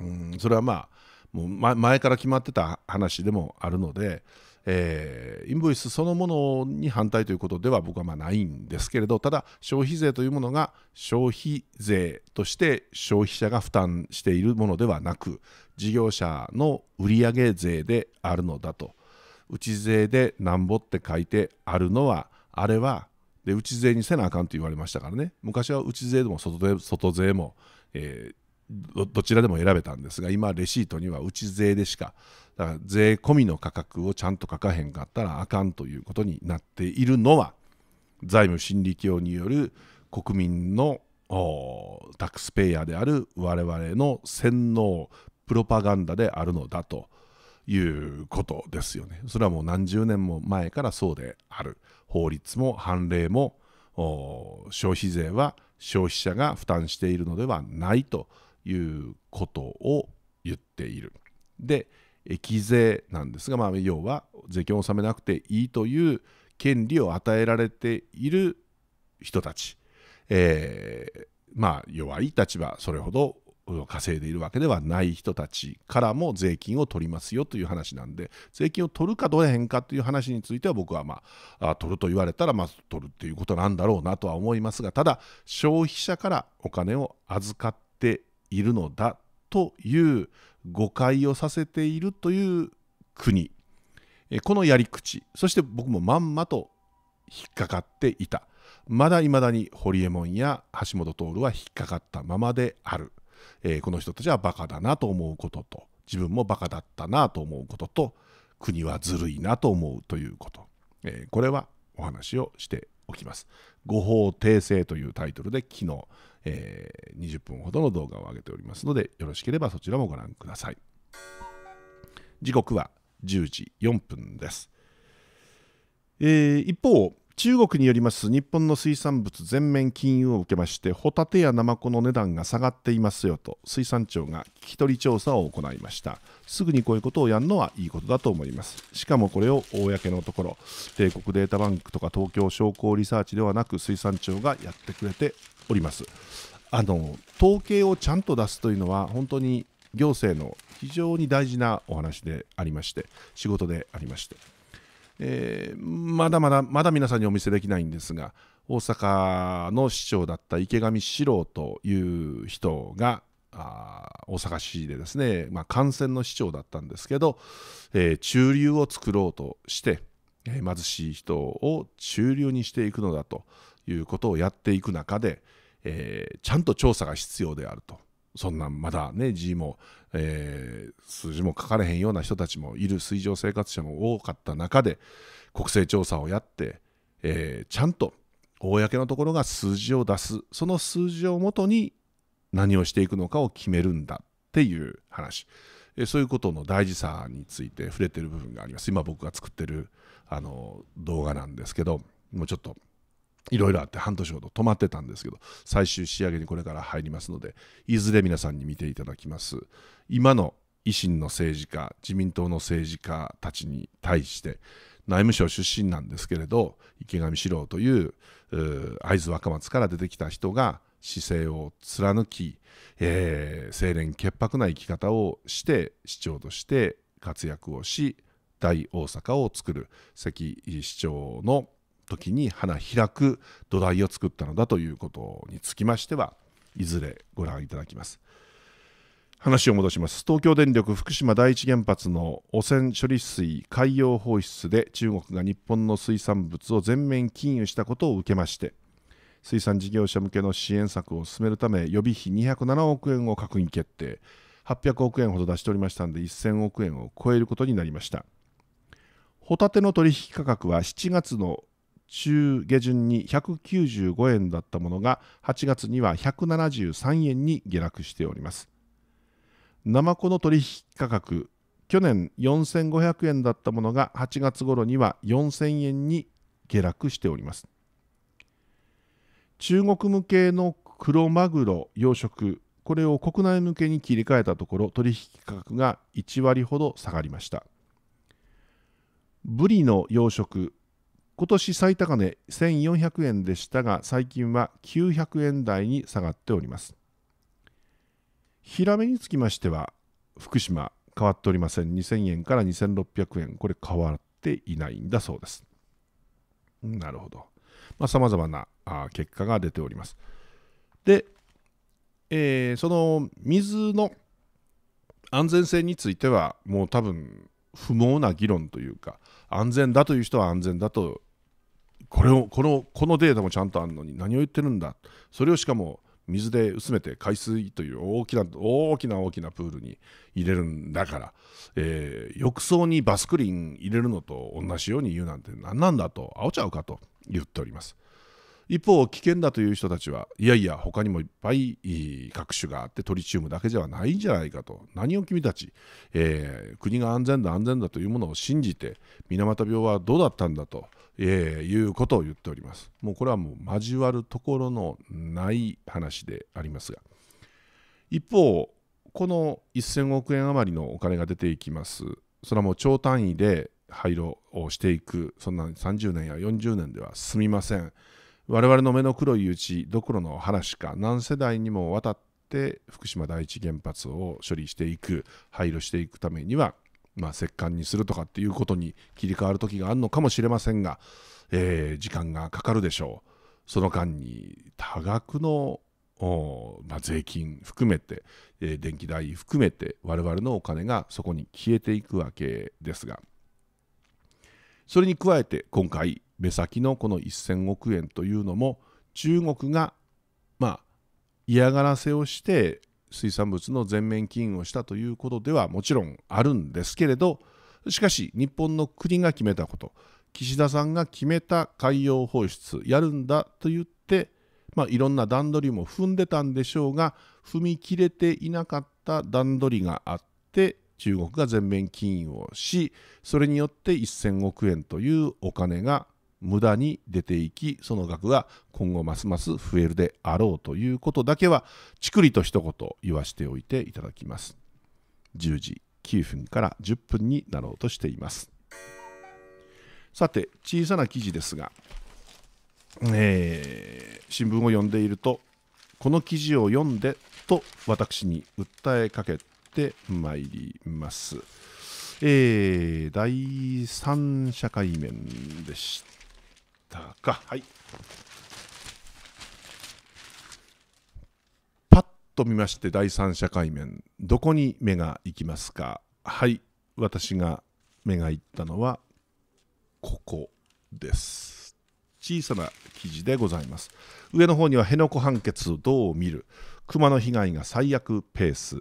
うんそれはまあもう前から決まってた話でもあるので、えー、インボイスそのものに反対ということでは僕はまあないんですけれどただ消費税というものが消費税として消費者が負担しているものではなく事業者の売上税であるのだと内税でなんぼって書いてあるのはあれはで内税にせなあかんと言われましたからね昔は内税でも外税も、えーどちらでも選べたんですが今レシートにはうち税でしかだから税込みの価格をちゃんと書かへんかったらあかんということになっているのは財務審理教による国民のタックスペイヤーである我々の洗脳プロパガンダであるのだということですよね。それはもう何十年も前からそうである法律も判例も消費税は消費者が負担しているのではないと。いうことを言っている。で益税なんですが、まあ、要は税金を納めなくていいという権利を与えられている人たち、えー、まあ弱い立場それほど稼いでいるわけではない人たちからも税金を取りますよという話なんで税金を取るかどうへんかという話については僕はまあ取ると言われたらまず取るっていうことなんだろうなとは思いますがただ消費者からお金を預かっているのだという誤解をさせているという国このやり口そして僕もまんまと引っかかっていたまだいまだに堀エモ門や橋本徹は引っかかったままである、えこの人たちはバカだなと思うことと自分もバカだったなと思うことと国はずるいなと思うということ、えこれはお話をしておきます。誤報訂正というタイトルで昨日、えー、20分ほどの動画を上げておりますので、よろしければそちらもご覧ください。時刻は10時4分です。えー、一方、中国によります日本の水産物全面禁輸を受けましてホタテやナマコの値段が下がっていますよと水産庁が聞き取り調査を行いましたすぐにこういうことをやるのはいいことだと思いますしかもこれを公のところ帝国データバンクとか東京商工リサーチではなく水産庁がやってくれておりますあの統計をちゃんと出すというのは本当に行政の非常に大事なお話でありまして仕事でありまして、えー、まだまだまだ皆さんにお見せできないんですが大阪の市長だった池上四郎という人があ大阪市でですね、まあ、感染の市長だったんですけど、えー、中流を作ろうとして、えー、貧しい人を中流にしていくのだということをやっていく中で、えー、ちゃんと調査が必要であると。そんなまだね字も、えー、数字も書かれへんような人たちもいる水上生活者も多かった中で国勢調査をやって、えー、ちゃんと公のところが数字を出すその数字をもとに何をしていくのかを決めるんだっていう話、えー、そういうことの大事さについて触れてる部分があります今僕が作ってるあの動画なんですけどもうちょっといろいろあって半年ほど止まってたんですけど最終仕上げにこれから入りますのでいずれ皆さんに見ていただきます今の維新の政治家自民党の政治家たちに対して内務省出身なんですけれど池上史郎という会津若松から出てきた人が姿勢を貫き、えー、清廉潔白な生き方をして市長として活躍をし大大阪を作る関市長の時に花開く土台を作ったのだということにつきましてはいずれご覧いただきます。話を戻します東京電力福島第一原発の汚染処理水海洋放出で中国が日本の水産物を全面禁輸したことを受けまして水産事業者向けの支援策を進めるため予備費207億円を閣議決定800億円ほど出しておりましたので1000億円を超えることになりましたホタテの取引価格は7月の中下旬に195円だったものが8月には173円に下落しております。ナマコの取引価格去年4500円だったものが8月頃には4000円に下落しております。中国向けのクロマグロ養殖これを国内向けに切り替えたところ取引価格が1割ほど下がりましたブリの養殖今年最高値1400円でしたが最近は900円台に下がっておりますヒラメにつきましては福島変わっておりません2000円から2600円これ変わっていないんだそうですなるほどさまざ、あ、まなあ結果が出ておりますで、えー、その水の安全性についてはもう多分不毛な議論というか安全だという人は安全だとこれをこのこのデータもちゃんとあるのに何を言ってるんだそれをしかも水で薄めて海水という大きな大きな大きなプールに入れるんだから、えー、浴槽にバスクリン入れるのと同じように言うなんて何なんだと青ちゃうかと言っております。一方危険だという人たちはいやいや他にもいっぱい各種があってトリチウムだけではないんじゃないかと何を君たち、えー、国が安全だ安全だというものを信じて水俣病はどうだったんだと、えー、いうことを言っておりますもうこれはもう交わるところのない話でありますが一方この1000億円余りのお金が出ていきますそれはもう超単位で廃炉をしていくそんな30年や40年では済みません我々の目の黒いうちどころの話か何世代にもわたって福島第一原発を処理していく廃炉していくためには、まあ、石棺にするとかっていうことに切り替わる時があるのかもしれませんが、えー、時間がかかるでしょうその間に多額のまあ、税金含めて、えー、電気代含めて我々のお金がそこに消えていくわけですがそれに加えて今回目先のこの1000億円というのも中国がまあ嫌がらせをして水産物の全面禁輸をしたということではもちろんあるんですけれどしかし日本の国が決めたこと岸田さんが決めた海洋放出やるんだと言って、まあ、いろんな段取りも踏んでたんでしょうが踏み切れていなかった段取りがあって中国が全面禁輸をしそれによって1000億円というお金が無駄に出ていきその額が今後ますます増えるであろうということだけはちくりと一言言わしておいていただきます10時9分から10分になろうとしていますさて小さな記事ですが、えー、新聞を読んでいるとこの記事を読んでと私に訴えかけてまいります。えー、第三社会面でしたかはい、パッと見まして第三者界面どこに目が行きますかはい私が目が行ったのはここです小さな記事でございます上の方には辺野古判決どう見る熊の被害が最悪ペース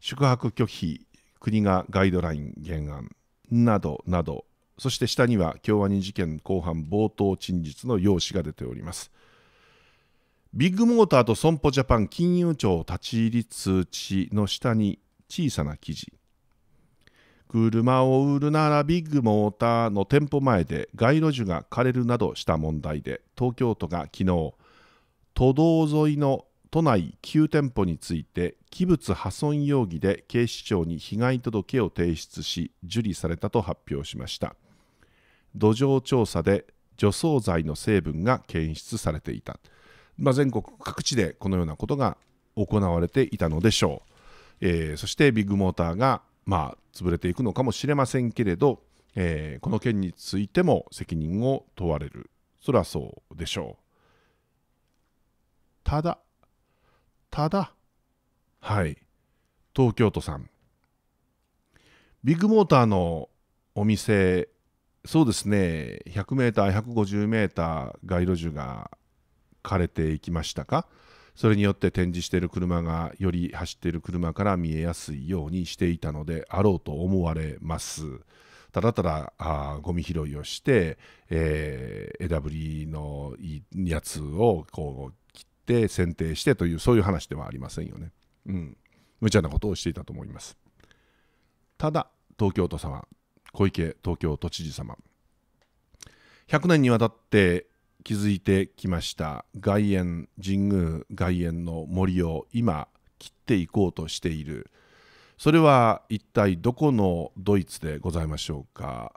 宿泊拒否国がガイドライン原案などなどそして下には京アニ事件後半冒頭陳述の用紙が出ておりますビッグモーターと損保ジャパン金融庁立ち入り通知の下に小さな記事車を売るならビッグモーターの店舗前で街路樹が枯れるなどした問題で東京都が昨日都道沿いの都内9店舗について器物破損容疑で警視庁に被害届を提出し受理されたと発表しました土壌調査で除草剤の成分が検出されていた、まあ、全国各地でこのようなことが行われていたのでしょう、えー、そしてビッグモーターが、まあ、潰れていくのかもしれませんけれど、えー、この件についても責任を問われるそれはそうでしょうただただはい東京都さんビッグモーターのお店そうですね 100m150m 街路樹が枯れていきましたかそれによって展示している車がより走っている車から見えやすいようにしていたのであろうと思われますただただあゴミ拾いをして、えー、枝ぶりのやつをこう切って剪定してというそういう話ではありませんよねうん無茶なことをしていたと思いますただ東京都様小池東京都知事様100年にわたって築いてきました外苑神宮外苑の森を今切っていこうとしているそれは一体どこのドイツでございましょうか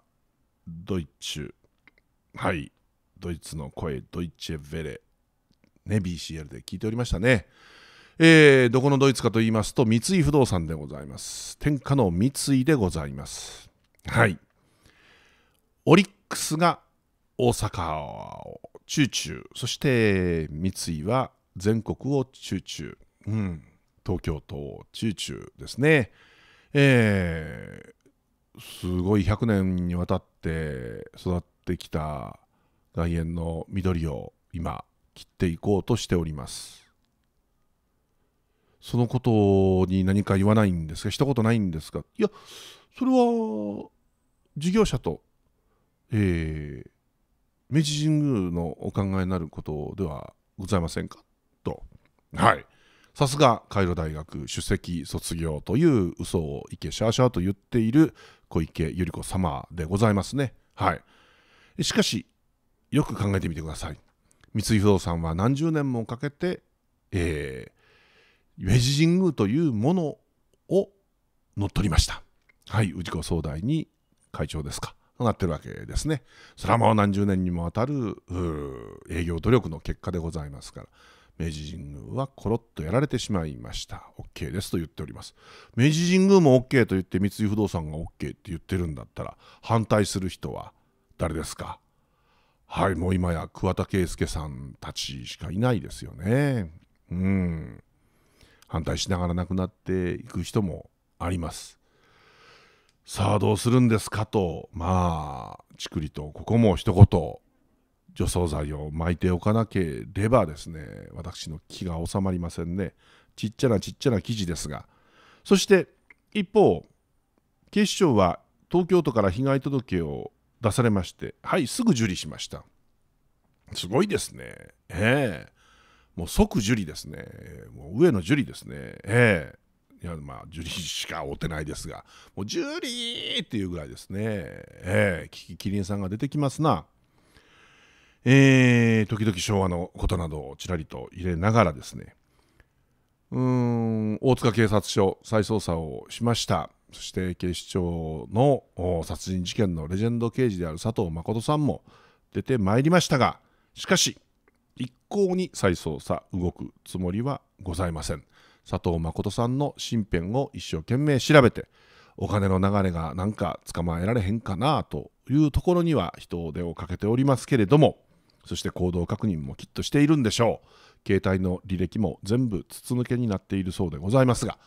ドイツはいドイツの声ドイツェ・ヴェレね BCL で聞いておりましたねえー、どこのドイツかと言いますと三井不動産でございます天下の三井でございますはいオリックスが大阪を中中そして三井は全国を中中、うん、東京都中中ですねえー、すごい100年にわたって育ってきた外苑の緑を今切っていこうとしておりますそのことに何か言わないんですかことないんですかいやそれは事業者と、えー、明治神宮のお考えになることではございませんかと。はいさすがカイロ大学首席卒業という嘘をいけしゃあしゃあと言っている小池百合子様でございますね。はい。しかし、よく考えてみてください。三井不動産は何十年もかけて、えー、明治神宮というものを乗っ取りました。はい、氏子総代に会長ですか。となってるわけですね。それはもう何十年にもわたる営業努力の結果でございますから。明治神宮はコロッとやられてしまいました。OK ですと言っております。明治神宮も OK と言って三井不動産が OK って言ってるんだったら反対する人は誰ですかはい、もう今や桑田佳祐さんたちしかいないですよね。うん。反対しながら亡くなっていく人もあります。さあどうするんですかとまあちくりとここも一言除草剤を巻いておかなければですね私の気が収まりませんねちっちゃなちっちゃな記事ですがそして一方警視庁は東京都から被害届を出されましてはいすぐ受理しましたすごいですねええもう即受理ですねもう上の受理ですねええいや、まあ、ジュリーしか追ってないですが、もうジュリーっていうぐらいですね。ええキリンさんが出てきますな。えー、時々昭和のことなどをちらりと入れながらですね、うん、大塚警察署再捜査をしました。そして警視庁の殺人事件のレジェンド刑事である佐藤誠さんも出てまいりましたが、しかし、一向に再捜査動くつもりはございません。佐藤誠さんの身辺を一生懸命調べてお金の流れがなんか捕まえられへんかなというところには人手をかけておりますけれどもそして行動確認もきっとしているんでしょう携帯の履歴も全部筒抜けになっているそうでございますが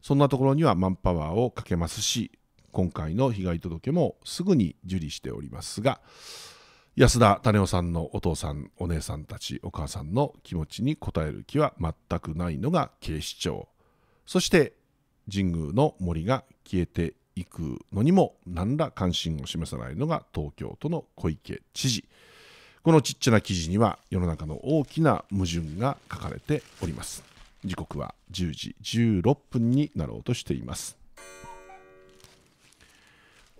そんなところにはマンパワーをかけますし今回の被害届もすぐに受理しておりますが安田種夫さんのお父さんお姉さんたちお母さんの気持ちに応える気は全くないのが警視庁そして神宮の森が消えていくのにも何ら関心を示さないのが東京都の小池知事このちっちゃな記事には世の中の大きな矛盾が書かれております時刻は10時16分になろうとしています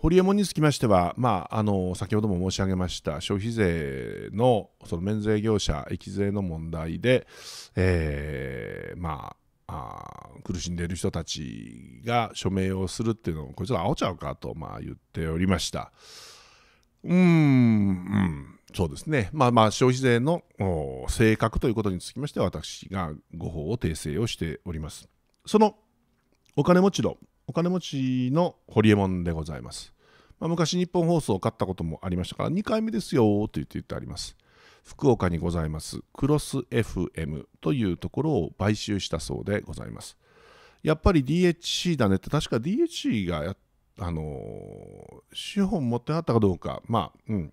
ホリエモンにつきましては、まあ、あの先ほども申し上げました消費税のその免税業者、益税の問題で、えー、まあ苦しんでいる人たちが署名をするっていうのを、こいつらっ煽っちゃうかと、まあ、言っておりました。うーん、うんそうですね、まあ、まあ消費税の性格ということにつきましては、私が誤報を訂正をしております。そのお金持ちの、お金持ちのホリエモンでございます。まあ、昔日本放送を買ったこともありましたから2回目ですよと言って言ってあります福岡にございますクロス FM というところを買収したそうでございますやっぱり DHC だねって確か DHC がやあのー、資本持ってあったかどうかまあうん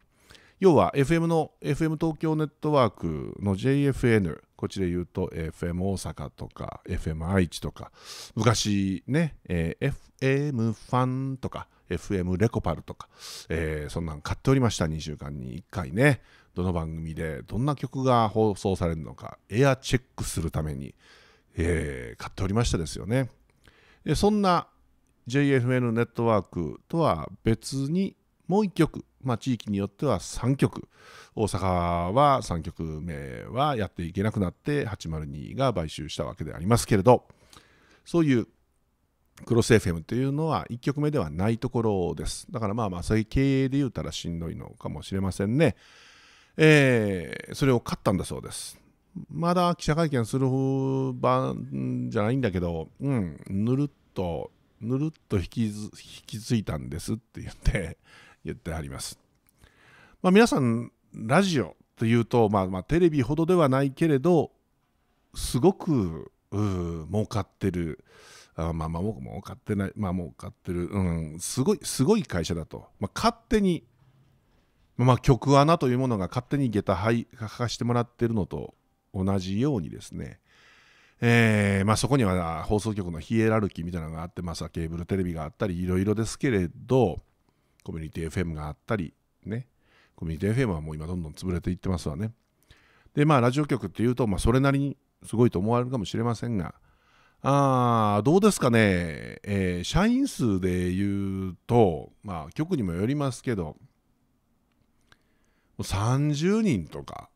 要は FM の FM 東京ネットワークの JFN こっちで言うと FM 大阪とか FM 愛知とか昔ね、えー、FM ファンとか FM レコパルとか、えー、そんなん買っておりました2週間に1回ねどの番組でどんな曲が放送されるのかエアチェックするために、えー、買っておりましたですよねでそんな JFN ネットワークとは別にもう1曲、まあ、地域によっては3曲大阪は3曲目はやっていけなくなって802が買収したわけでありますけれどそういうクロス FM というのは1曲目ではないところです。だからまあまあそういう経営で言うたらしんどいのかもしれませんね。えー、それを勝ったんだそうです。まだ記者会見する場じゃないんだけど、うん、ぬるっと、ぬるっと引き引き継いだんですって言って、言ってあります。まあ、皆さん、ラジオというと、まあ、まあテレビほどではないけれど、すごく儲かってる。あまあまあ僕も買ってないまあもう買ってる、うん、すごいすごい会社だと、まあ、勝手に、まあ、曲穴というものが勝手に下駄履かしてもらってるのと同じようにですね、えーまあ、そこには放送局のヒエラルキーみたいなのがあって、まあ、ケーブルテレビがあったりいろいろですけれどコミュニティ FM があったりねコミュニティ FM はもう今どんどん潰れていってますわねでまあラジオ局っていうと、まあ、それなりにすごいと思われるかもしれませんがあどうですかね、えー、社員数でいうと、まあ、局にもよりますけど、30人とか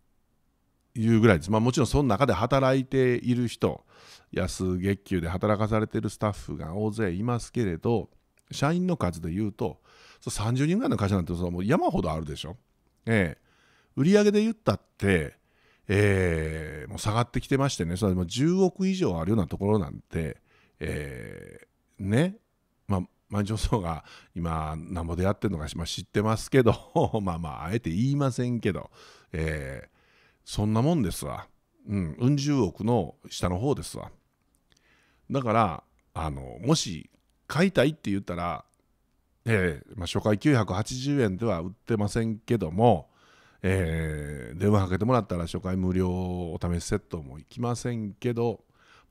いうぐらいです。まあ、もちろんその中で働いている人、安月給で働かされているスタッフが大勢いますけれど、社員の数でいうと、30人ぐらいの会社なんてもう山ほどあるでしょ。ええー、売上で言ったって、えー、もう下がってきてましてねそれも10億以上あるようなところなんて、えー、ねまあ万丈層が今なんぼでやってるのか、まあ、知ってますけど まあまああえて言いませんけど、えー、そんなもんですわうんうん十億の下の方ですわだからあのもし買いたいって言ったら、えーまあ、初回980円では売ってませんけどもえー、電話かけてもらったら初回無料お試しセットも行きませんけど、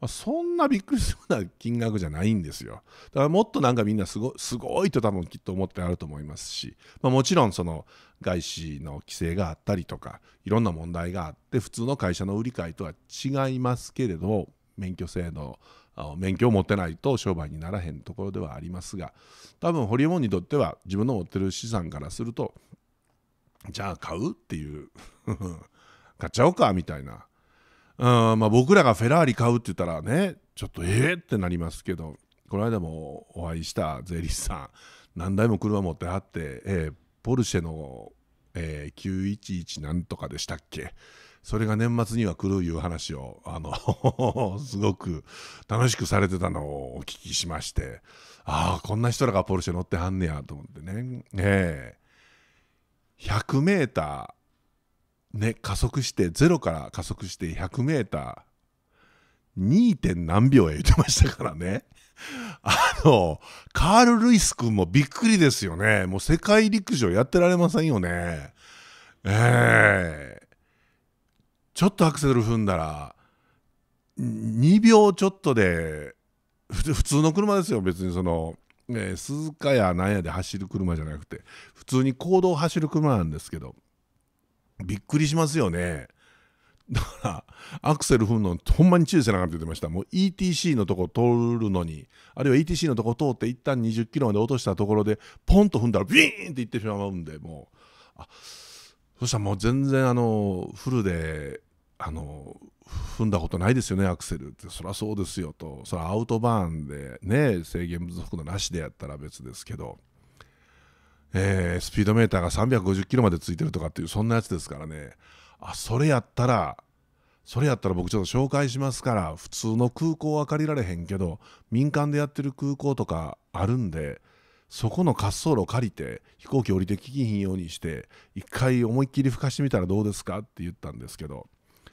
まあ、そんなびっくりするような金額じゃないんですよ。だからもっとなんかみんなすごすごいと多分きっと思ってあると思いますし、まあ、もちろんその外資の規制があったりとかいろんな問題があって普通の会社の売り買いとは違いますけれど免許制度免許を持ってないと商売にならへんところではありますが多分ホリエモンにとっては自分の持ってる資産からするとじゃあ買うっていう 買っちゃおうかみたいなうんまあ僕らがフェラーリ買うって言ったらねちょっとええってなりますけどこの間もお会いした税理士さん何台も車持ってはって、えー、ポルシェの、えー、911なんとかでしたっけそれが年末には来るいう話をあの すごく楽しくされてたのをお聞きしましてああこんな人らがポルシェ乗ってはんねやと思ってねええー100メーター、ね、加速して、ゼロから加速して100メーター、2. 点何秒へ言ってましたからね。あの、カール・ルイス君もびっくりですよね。もう世界陸上やってられませんよね。ええー、ちょっとアクセル踏んだら、2秒ちょっとで、普通の車ですよ、別にその、えー、鈴鹿やなんやで走る車じゃなくて普通に公道を走る車なんですけどびっくりしますよねだからアクセル踏むのほんまに注意せなかって言ってましたもう ETC のとこ通るのにあるいは ETC のとこ通って一旦20キロまで落としたところでポンと踏んだらビーンっていってしまうんでもうあそしたらもう全然あのフルであの踏んだことないですよねアクセルってそりゃそうですよとそれアウトバーンでね制限速度なしでやったら別ですけど、えー、スピードメーターが350キロまでついてるとかっていうそんなやつですからねあそれやったらそれやったら僕ちょっと紹介しますから普通の空港は借りられへんけど民間でやってる空港とかあるんでそこの滑走路借りて飛行機降りてききひんようにして一回思いっきり吹かしてみたらどうですかって言ったんですけど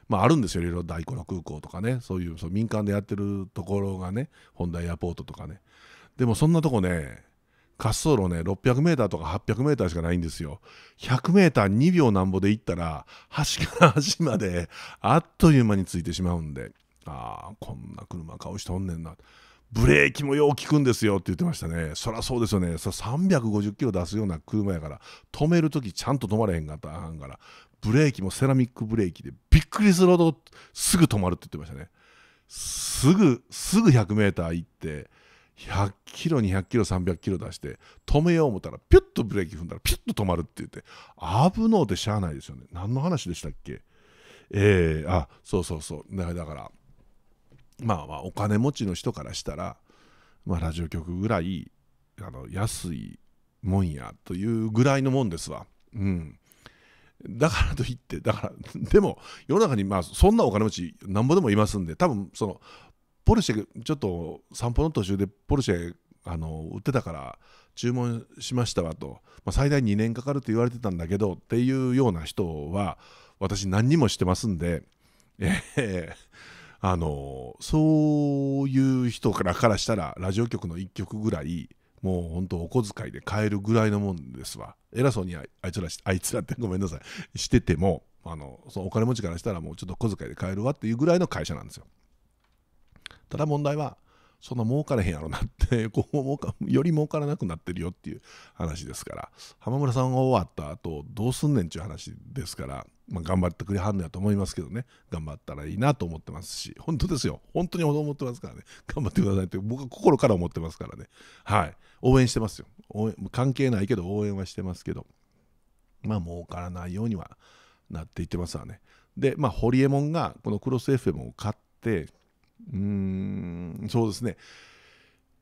まあ、あるんですよいろいろ大の空港とかねそういうそう民間でやってるところがね本田エアポートとかねでもそんなとこね滑走路ね 600m とか 800m しかないんですよ 100m2 秒なんぼで行ったら端から端まであっという間についてしまうんでああこんな車顔しておんねんなブレーキもよう効くんですよって言ってましたねそりゃそうですよね350キロ出すような車やから止めるときちゃんと止まれへんかったあんからブレーキもセラミックブレーキでびっくりするほどすぐ止まるって言ってましたねすぐすぐ 100m 行って100キロ200キロ300キロ出して止めよう思ったらピュッとブレーキ踏んだらピュッと止まるって言って危のうてしゃあないですよね何の話でしたっけえー、あそうそうそうだからまあまあお金持ちの人からしたら、まあ、ラジオ局ぐらいあの安いもんやというぐらいのもんですわうんだからといって、だから、でも、世の中に、まあ、そんなお金持ち、なんぼでもいますんで、多分その、ポルシェ、ちょっと散歩の途中でポルシェ、あの、売ってたから、注文しましたわと、まあ、最大2年かかると言われてたんだけど、っていうような人は、私、何にもしてますんで、えー、あの、そういう人からからしたら、ラジオ局の1局ぐらい、もう本当お小遣いで買えるぐらいのもんですわ偉そうにあいつらあいつらってごめんなさいしててもあのそのお金持ちからしたらもうちょっと小遣いで買えるわっていうぐらいの会社なんですよただ問題はそんな儲からへんやろなって こう儲かより儲からなくなってるよっていう話ですから浜村さんが終わった後どうすんねんっていう話ですから、まあ、頑張ってくれはんのやと思いますけどね頑張ったらいいなと思ってますし本当ですよ本当に思ってますからね頑張ってくださいって僕は心から思ってますからねはい。応援してますよ関係ないけど応援はしてますけどまあ儲からないようにはなっていってますわねでまあホリエモンがこのクロス FM を買ってうーんそうですね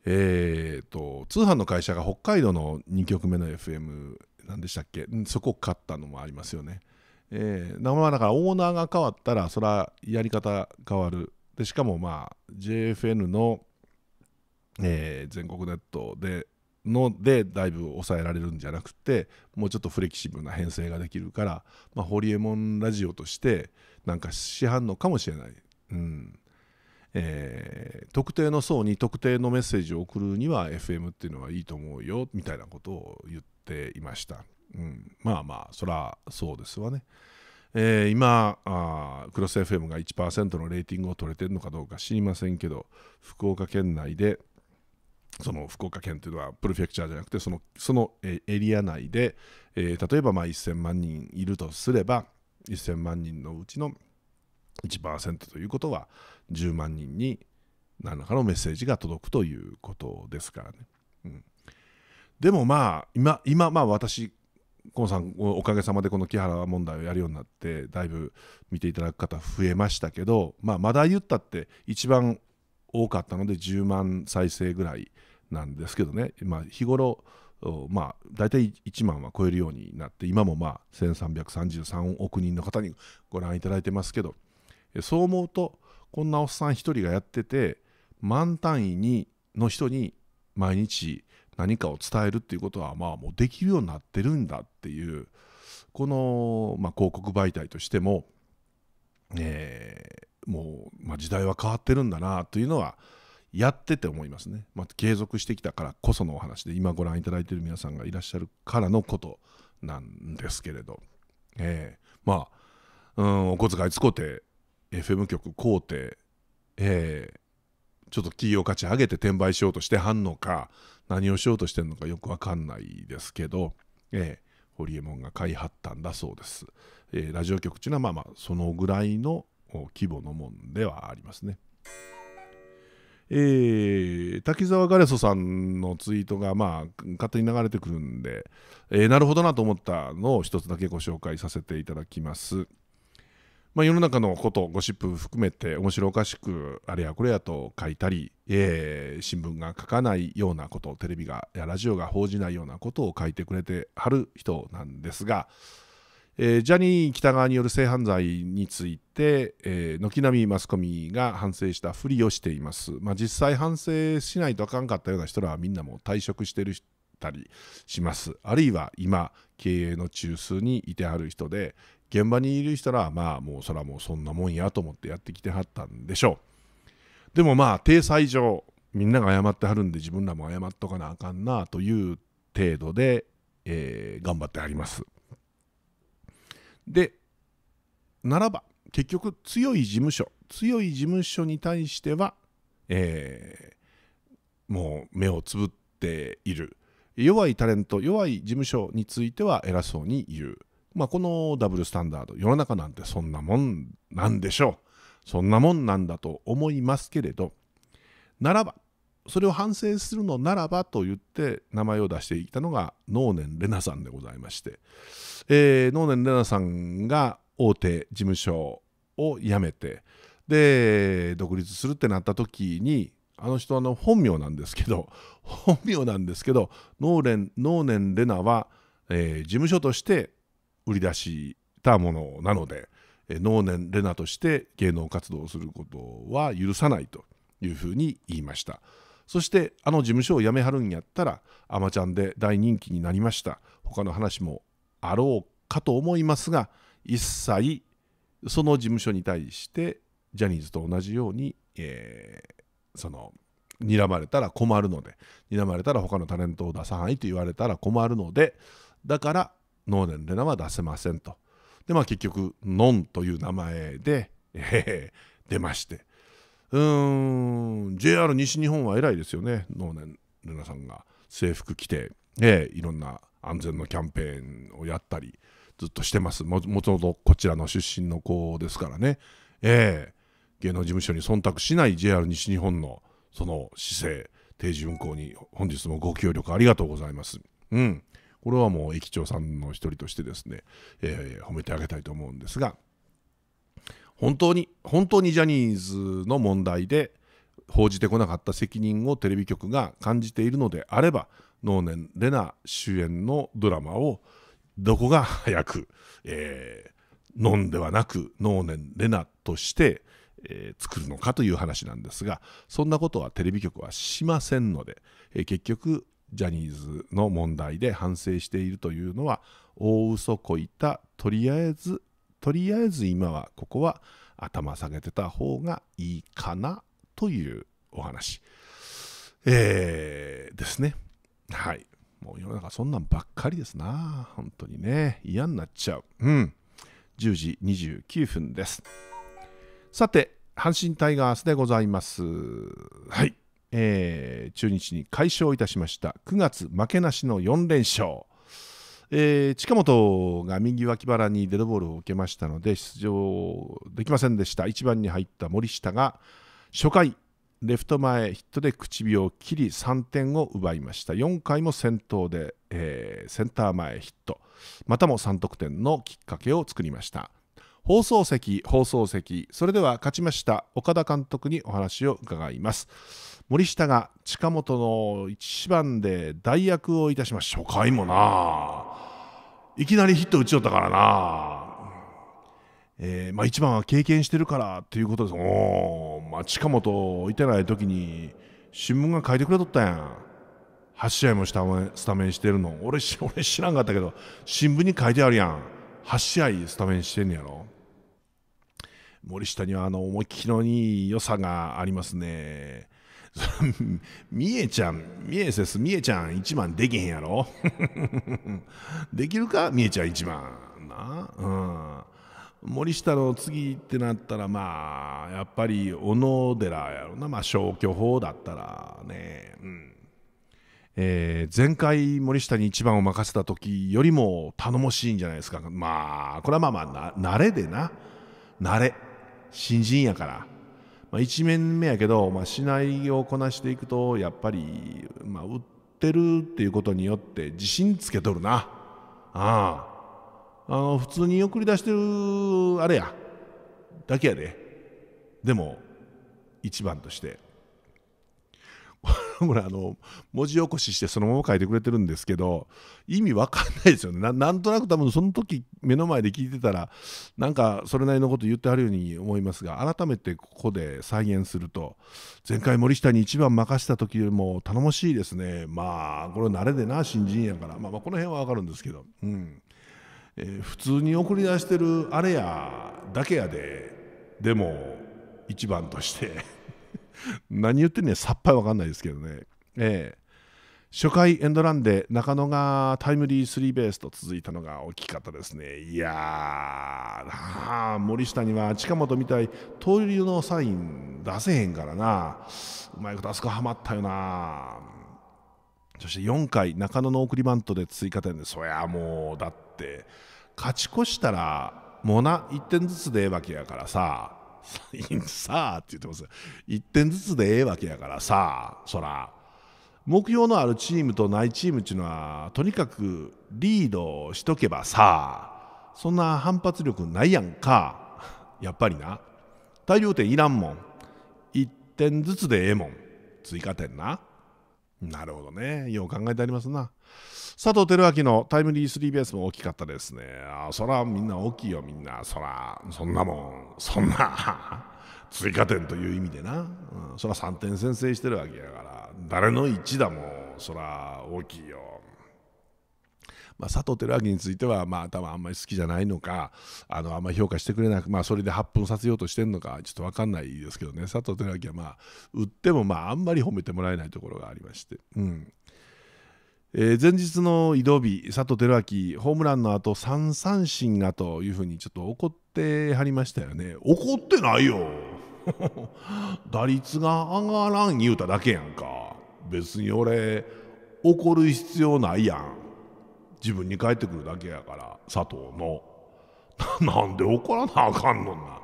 えーと、通販の会社が北海道の2局目の FM なんでしたっけそこを買ったのもありますよね。えー、まあだからオーナーが変わったらそれはやり方変わるでしかもまあ JFN の、えー、全国ネットでのでだいぶ抑えられるんじゃなくてもうちょっとフレキシブルな編成ができるから、まあ、ホリエモンラジオとしてなんか市販のかもしれない、うんえー、特定の層に特定のメッセージを送るには FM っていうのはいいと思うよみたいなことを言っていました、うん、まあまあそらそうですわね、えー、今あクロス FM が1%のレーティングを取れてるのかどうか知りませんけど福岡県内で「その福岡県というのはプロフェクチャーじゃなくてそのそのエリア内で、えー、例えばまあ1000万人いるとすれば1000万人のうちの1%ということは10万人に何らかのメッセージが届くということですからね。うん、でもまあ今今まあ私河野さんおかげさまでこの木原問題をやるようになってだいぶ見ていただく方増えましたけど、まあ、まだ言ったって一番多かったので10万再生ぐらいなんですけどね、まあ、日頃、まあ、大体1万は超えるようになって今もまあ1333億人の方にご覧いただいてますけどそう思うとこんなおっさん1人がやってて万単位にの人に毎日何かを伝えるっていうことはまあもうできるようになってるんだっていうこの、まあ、広告媒体としても、えー、もう、まあ、時代は変わってるんだなというのはやってて思いますね、まあ、継続してきたからこそのお話で今ご覧いただいている皆さんがいらっしゃるからのことなんですけれど、えー、まあ、うん、お小遣いつこて FM 局買うて、えー、ちょっと企業価値上げて転売しようとしてはんのか何をしようとしてんのかよくわかんないですけど、えー、ホリエモンが買い張ったんだそうです。えー、ラジオ局っていうのはまあまあそのぐらいの規模のもんではありますね。えー、滝沢ガレソさんのツイートが、まあ、勝手に流れてくるんで、えー、なるほどなと思ったのを一つだけご紹介させていただきます。まあ、世の中のこと、ゴシップ含めて面白おかしく、あれやこれやと書いたり、えー、新聞が書かないようなこと、テレビが、やラジオが報じないようなことを書いてくれてはる人なんですが、えー、ジャニー喜多川による性犯罪について、えー、軒並みマスコミが反省したふりをしています、まあ、実際反省しないとあかんかったような人らはみんなも退職してるたりしますあるいは今経営の中枢にいてある人で現場にいる人らはまあもうそらもうそんなもんやと思ってやってきてはったんでしょうでもまあ体裁上みんなが謝ってはるんで自分らも謝っとかなあかんなという程度で、えー、頑張ってはります。でならば結局強い事務所強い事務所に対しては、えー、もう目をつぶっている弱いタレント弱い事務所については偉そうに言う、まあ、このダブルスタンダード世の中なんてそんなもんなんでしょうそんなもんなんだと思いますけれどならばそれを反省するのならばと言って名前を出していたのが能年玲奈さんでございまして、え能年玲奈さんが大手事務所を辞めてで独立するってなった時にあの人あの本名なんですけど本名なんですけど能年能年玲奈は、えー、事務所として売り出したものなので、えー、能年玲奈として芸能活動をすることは許さないというふうに言いました。そしてあの事務所を辞めはるんやったら「あまちゃん」で大人気になりました他の話もあろうかと思いますが一切その事務所に対してジャニーズと同じように、えー、その睨まれたら困るので睨まれたら他のタレントを出さないと言われたら困るのでだからノーレン・レナは出せませんとでまあ結局ノンという名前で、えー、出ましてうーん JR 西日本は偉いですよね能年ルナさんが制服着て、えー、いろんな安全のキャンペーンをやったりずっとしてますもともとこちらの出身の子ですからね、えー、芸能事務所に忖度しない JR 西日本のその姿勢定時運行に本日もご協力ありがとうございます。うんこれはもう駅長さんの一人としてですね、えー、褒めてあげたいと思うんですが。本当に本当にジャニーズの問題で報じてこなかった責任をテレビ局が感じているのであれば能年レナ主演のドラマをどこが早く、えー、飲ではなく能年レナとして、えー、作るのかという話なんですがそんなことはテレビ局はしませんので、えー、結局ジャニーズの問題で反省しているというのは大嘘こいたとりあえずとりあえず今はここは頭下げてた方がいいかなというお話、えー、ですね。はい。もう世の中そんなんばっかりですな。本当にね。嫌になっちゃう。うん。10時29分です。さて、阪神タイガースでございます。はい。えー、中日に快勝いたしました。9月負けなしの4連勝。えー、近本が右脇腹にデッドボールを受けましたので出場できませんでした1番に入った森下が初回レフト前ヒットで口を切り3点を奪いました4回も先頭で、えー、センター前ヒットまたも3得点のきっかけを作りました放送席放送席それでは勝ちました岡田監督にお話を伺います森下が近本の1番で代役をいたしました初回もないきなりヒット打ちよったからな。えー、まあ一番は経験してるからっていうことです。おまあ近本いてない時に新聞が書いてくれとったやん。8試合もスタスタメンしてるの。俺、俺知らんかったけど、新聞に書いてあるやん。8試合スタメンしてんのやろ。森下にはあの思いっきりのいい良さがありますね。み えちゃん、みえせす、みえちゃん1番できへんやろ できるかみえちゃん1番。なあ、うん。森下の次ってなったら、まあ、やっぱり小野寺やろな。まあ、消去法だったらね。うん。えー、前回森下に1番を任せた時よりも頼もしいんじゃないですか。まあ、これはまあまあ、慣れでな。慣れ。新人やから。まあ、1面目やけど、まあ、しないをこなしていくとやっぱり、まあ、売ってるっていうことによって自信つけとるなああの普通に送り出してるあれやだけやででも一番として あの文字起こししてそのまま書いてくれてるんですけど意味わかんないですよねなんとなく多分その時目の前で聞いてたらなんかそれなりのこと言ってはるように思いますが改めてここで再現すると前回森下に1番任せた時よりも頼もしいですねまあこれ慣れでな新人やから、まあ、まあこの辺はわかるんですけど、うんえー、普通に送り出してるあれやだけやででも1番として。何言ってんねんさっぱり分かんないですけどね、えー、初回エンドランで中野がタイムリースリーベースと続いたのが大きかったですねいやー森下には近本みたい盗塁のサイン出せへんからなうまいことあそこはまったよなそして4回中野の送りバントで追加点でそりゃもうだって勝ち越したらもな1点ずつでええわけやからささあって言ってます1点ずつでええわけやからさあそら目標のあるチームとないチームっていうのはとにかくリードしとけばさあそんな反発力ないやんかやっぱりな大量点いらんもん1点ずつでええもん追加点ななるほどねよう考えてありますな佐藤輝明のタイムリースリーベースも大きかったですね。あそらみんな大きいよみんな。そら、そんなもん、そんな。追加点という意味でな、うん、そら3点先制してるわけやから誰の1だもそら大きいよ。まあ、佐藤輝明については、まあ、多分あんまり好きじゃないのかあのあんまり評価してくれなく、まあ、それで発奮させようとしてるのかちょっと分かんないですけどね佐藤輝明は、まあ、売っても、まあ、あんまり褒めてもらえないところがありまして、うん、えー、前日の移動日、佐藤輝明、ホームランの後3三振がというふうにちょっと怒ってはりましたよね。怒ってないよ 打率が上がらん言うただけやんか。別に俺、怒る必要ないやん。自分に返ってくるだけやから、佐藤の。なんで怒らなあかんのんな。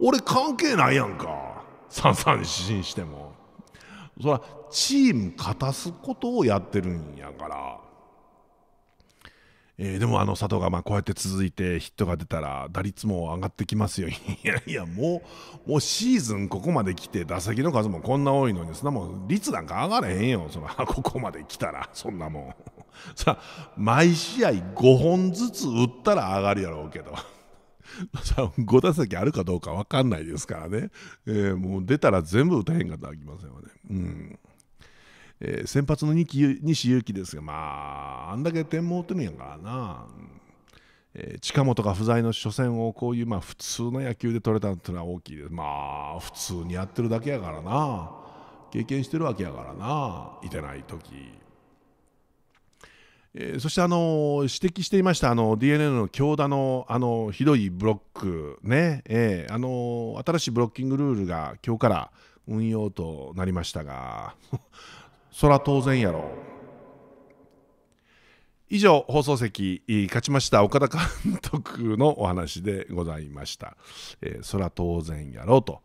俺関係ないやんか。三三振しても。そらチーム勝たすことをやってるんやから。えー、でもあの佐藤がまあこうやって続いてヒットが出たら打率も上がってきますよ いやいやもうもうシーズンここまで来て打席の数もこんな多いのにそんなもん率なんか上がれへんよその ここまで来たらそんなもんさ 毎試合5本ずつ打ったら上がるやろうけど5 打席あるかどうか分かんないですからね、えー、もう出たら全部打たへんかったらあきませんわね。うんえー、先発の西勇輝ですが、まあ、あんだけ点も打ってるんやからな、えー、近本が不在の初戦をこういう、まあ、普通の野球で取れたっていうのは大きいです。まあ、普通にやってるだけやからな、経験してるわけやからな、いてない時えー、そしてあの指摘していましたあの DNA の強打のあのひどいブロックね、えー、あの新しいブロッキングルールが今日から運用となりましたが そら当然やろ以上放送席勝ちました岡田監督のお話でございました、えー、そら当然やろうと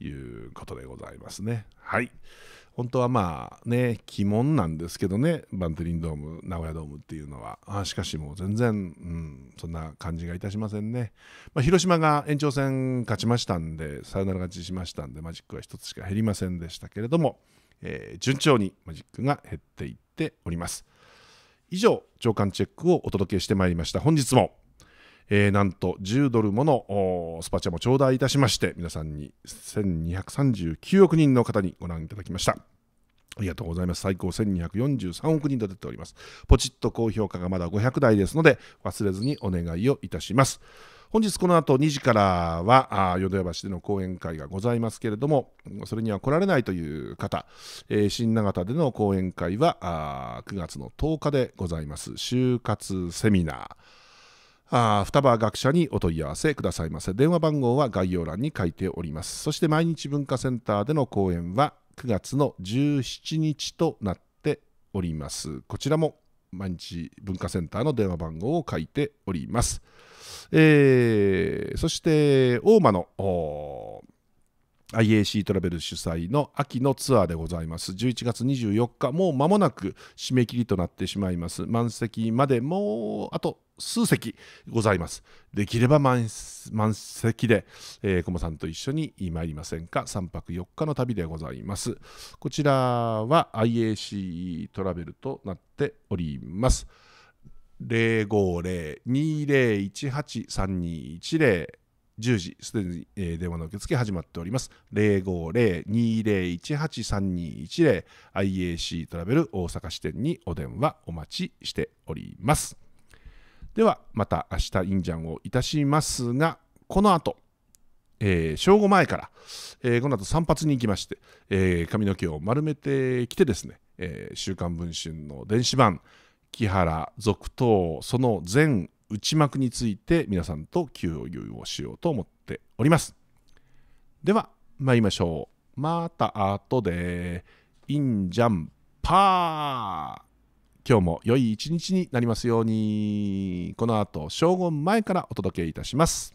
いうことでございますねはい。本当はまあね鬼門なんですけどねバンテリンドーム名古屋ドームっていうのはあしかしもう全然、うん、そんな感じがいたしませんね、まあ、広島が延長戦勝ちましたんでサヨナラ勝ちしましたんでマジックは1つしか減りませんでしたけれども、えー、順調にマジックが減っていっております以上長官チェックをお届けしてまいりました本日もえー、なんと10ドルものスパチャも頂戴いたしまして、皆さんに1239億人の方にご覧いただきました。ありがとうございます。最高1243億人と出ております。ポチッと高評価がまだ500台ですので、忘れずにお願いをいたします。本日この後2時からは、淀屋橋での講演会がございますけれども、それには来られないという方、えー、新長田での講演会はあ9月の10日でございます。就活セミナー。あ双葉学者にお問い合わせくださいませ電話番号は概要欄に書いておりますそして毎日文化センターでの講演は9月の17日となっておりますこちらも毎日文化センターの電話番号を書いております、えー、そして大間の IAC トラベル主催の秋のツアーでございます。11月24日、もう間もなく締め切りとなってしまいます。満席までもうあと数席ございます。できれば満席で、えー、コさんと一緒に参りませんか ?3 泊4日の旅でございます。こちらは IAC トラベルとなっております。050-2018-3210 10時、すでに、えー、電話の受付始まっております。050-2018-3210 IAC トラベル大阪支店にお電話お待ちしております。ではまた明日インジャンをいたしますがこの後えー、正午前から、えー、この後散髪に行きまして、えー、髪の毛を丸めてきてですね、え週刊文春」の電子版木原続投その全内幕について皆さんと共有をしようと思っておりますでは参りましょうまた後でインジャンパー今日も良い一日になりますようにこの後正午前からお届けいたします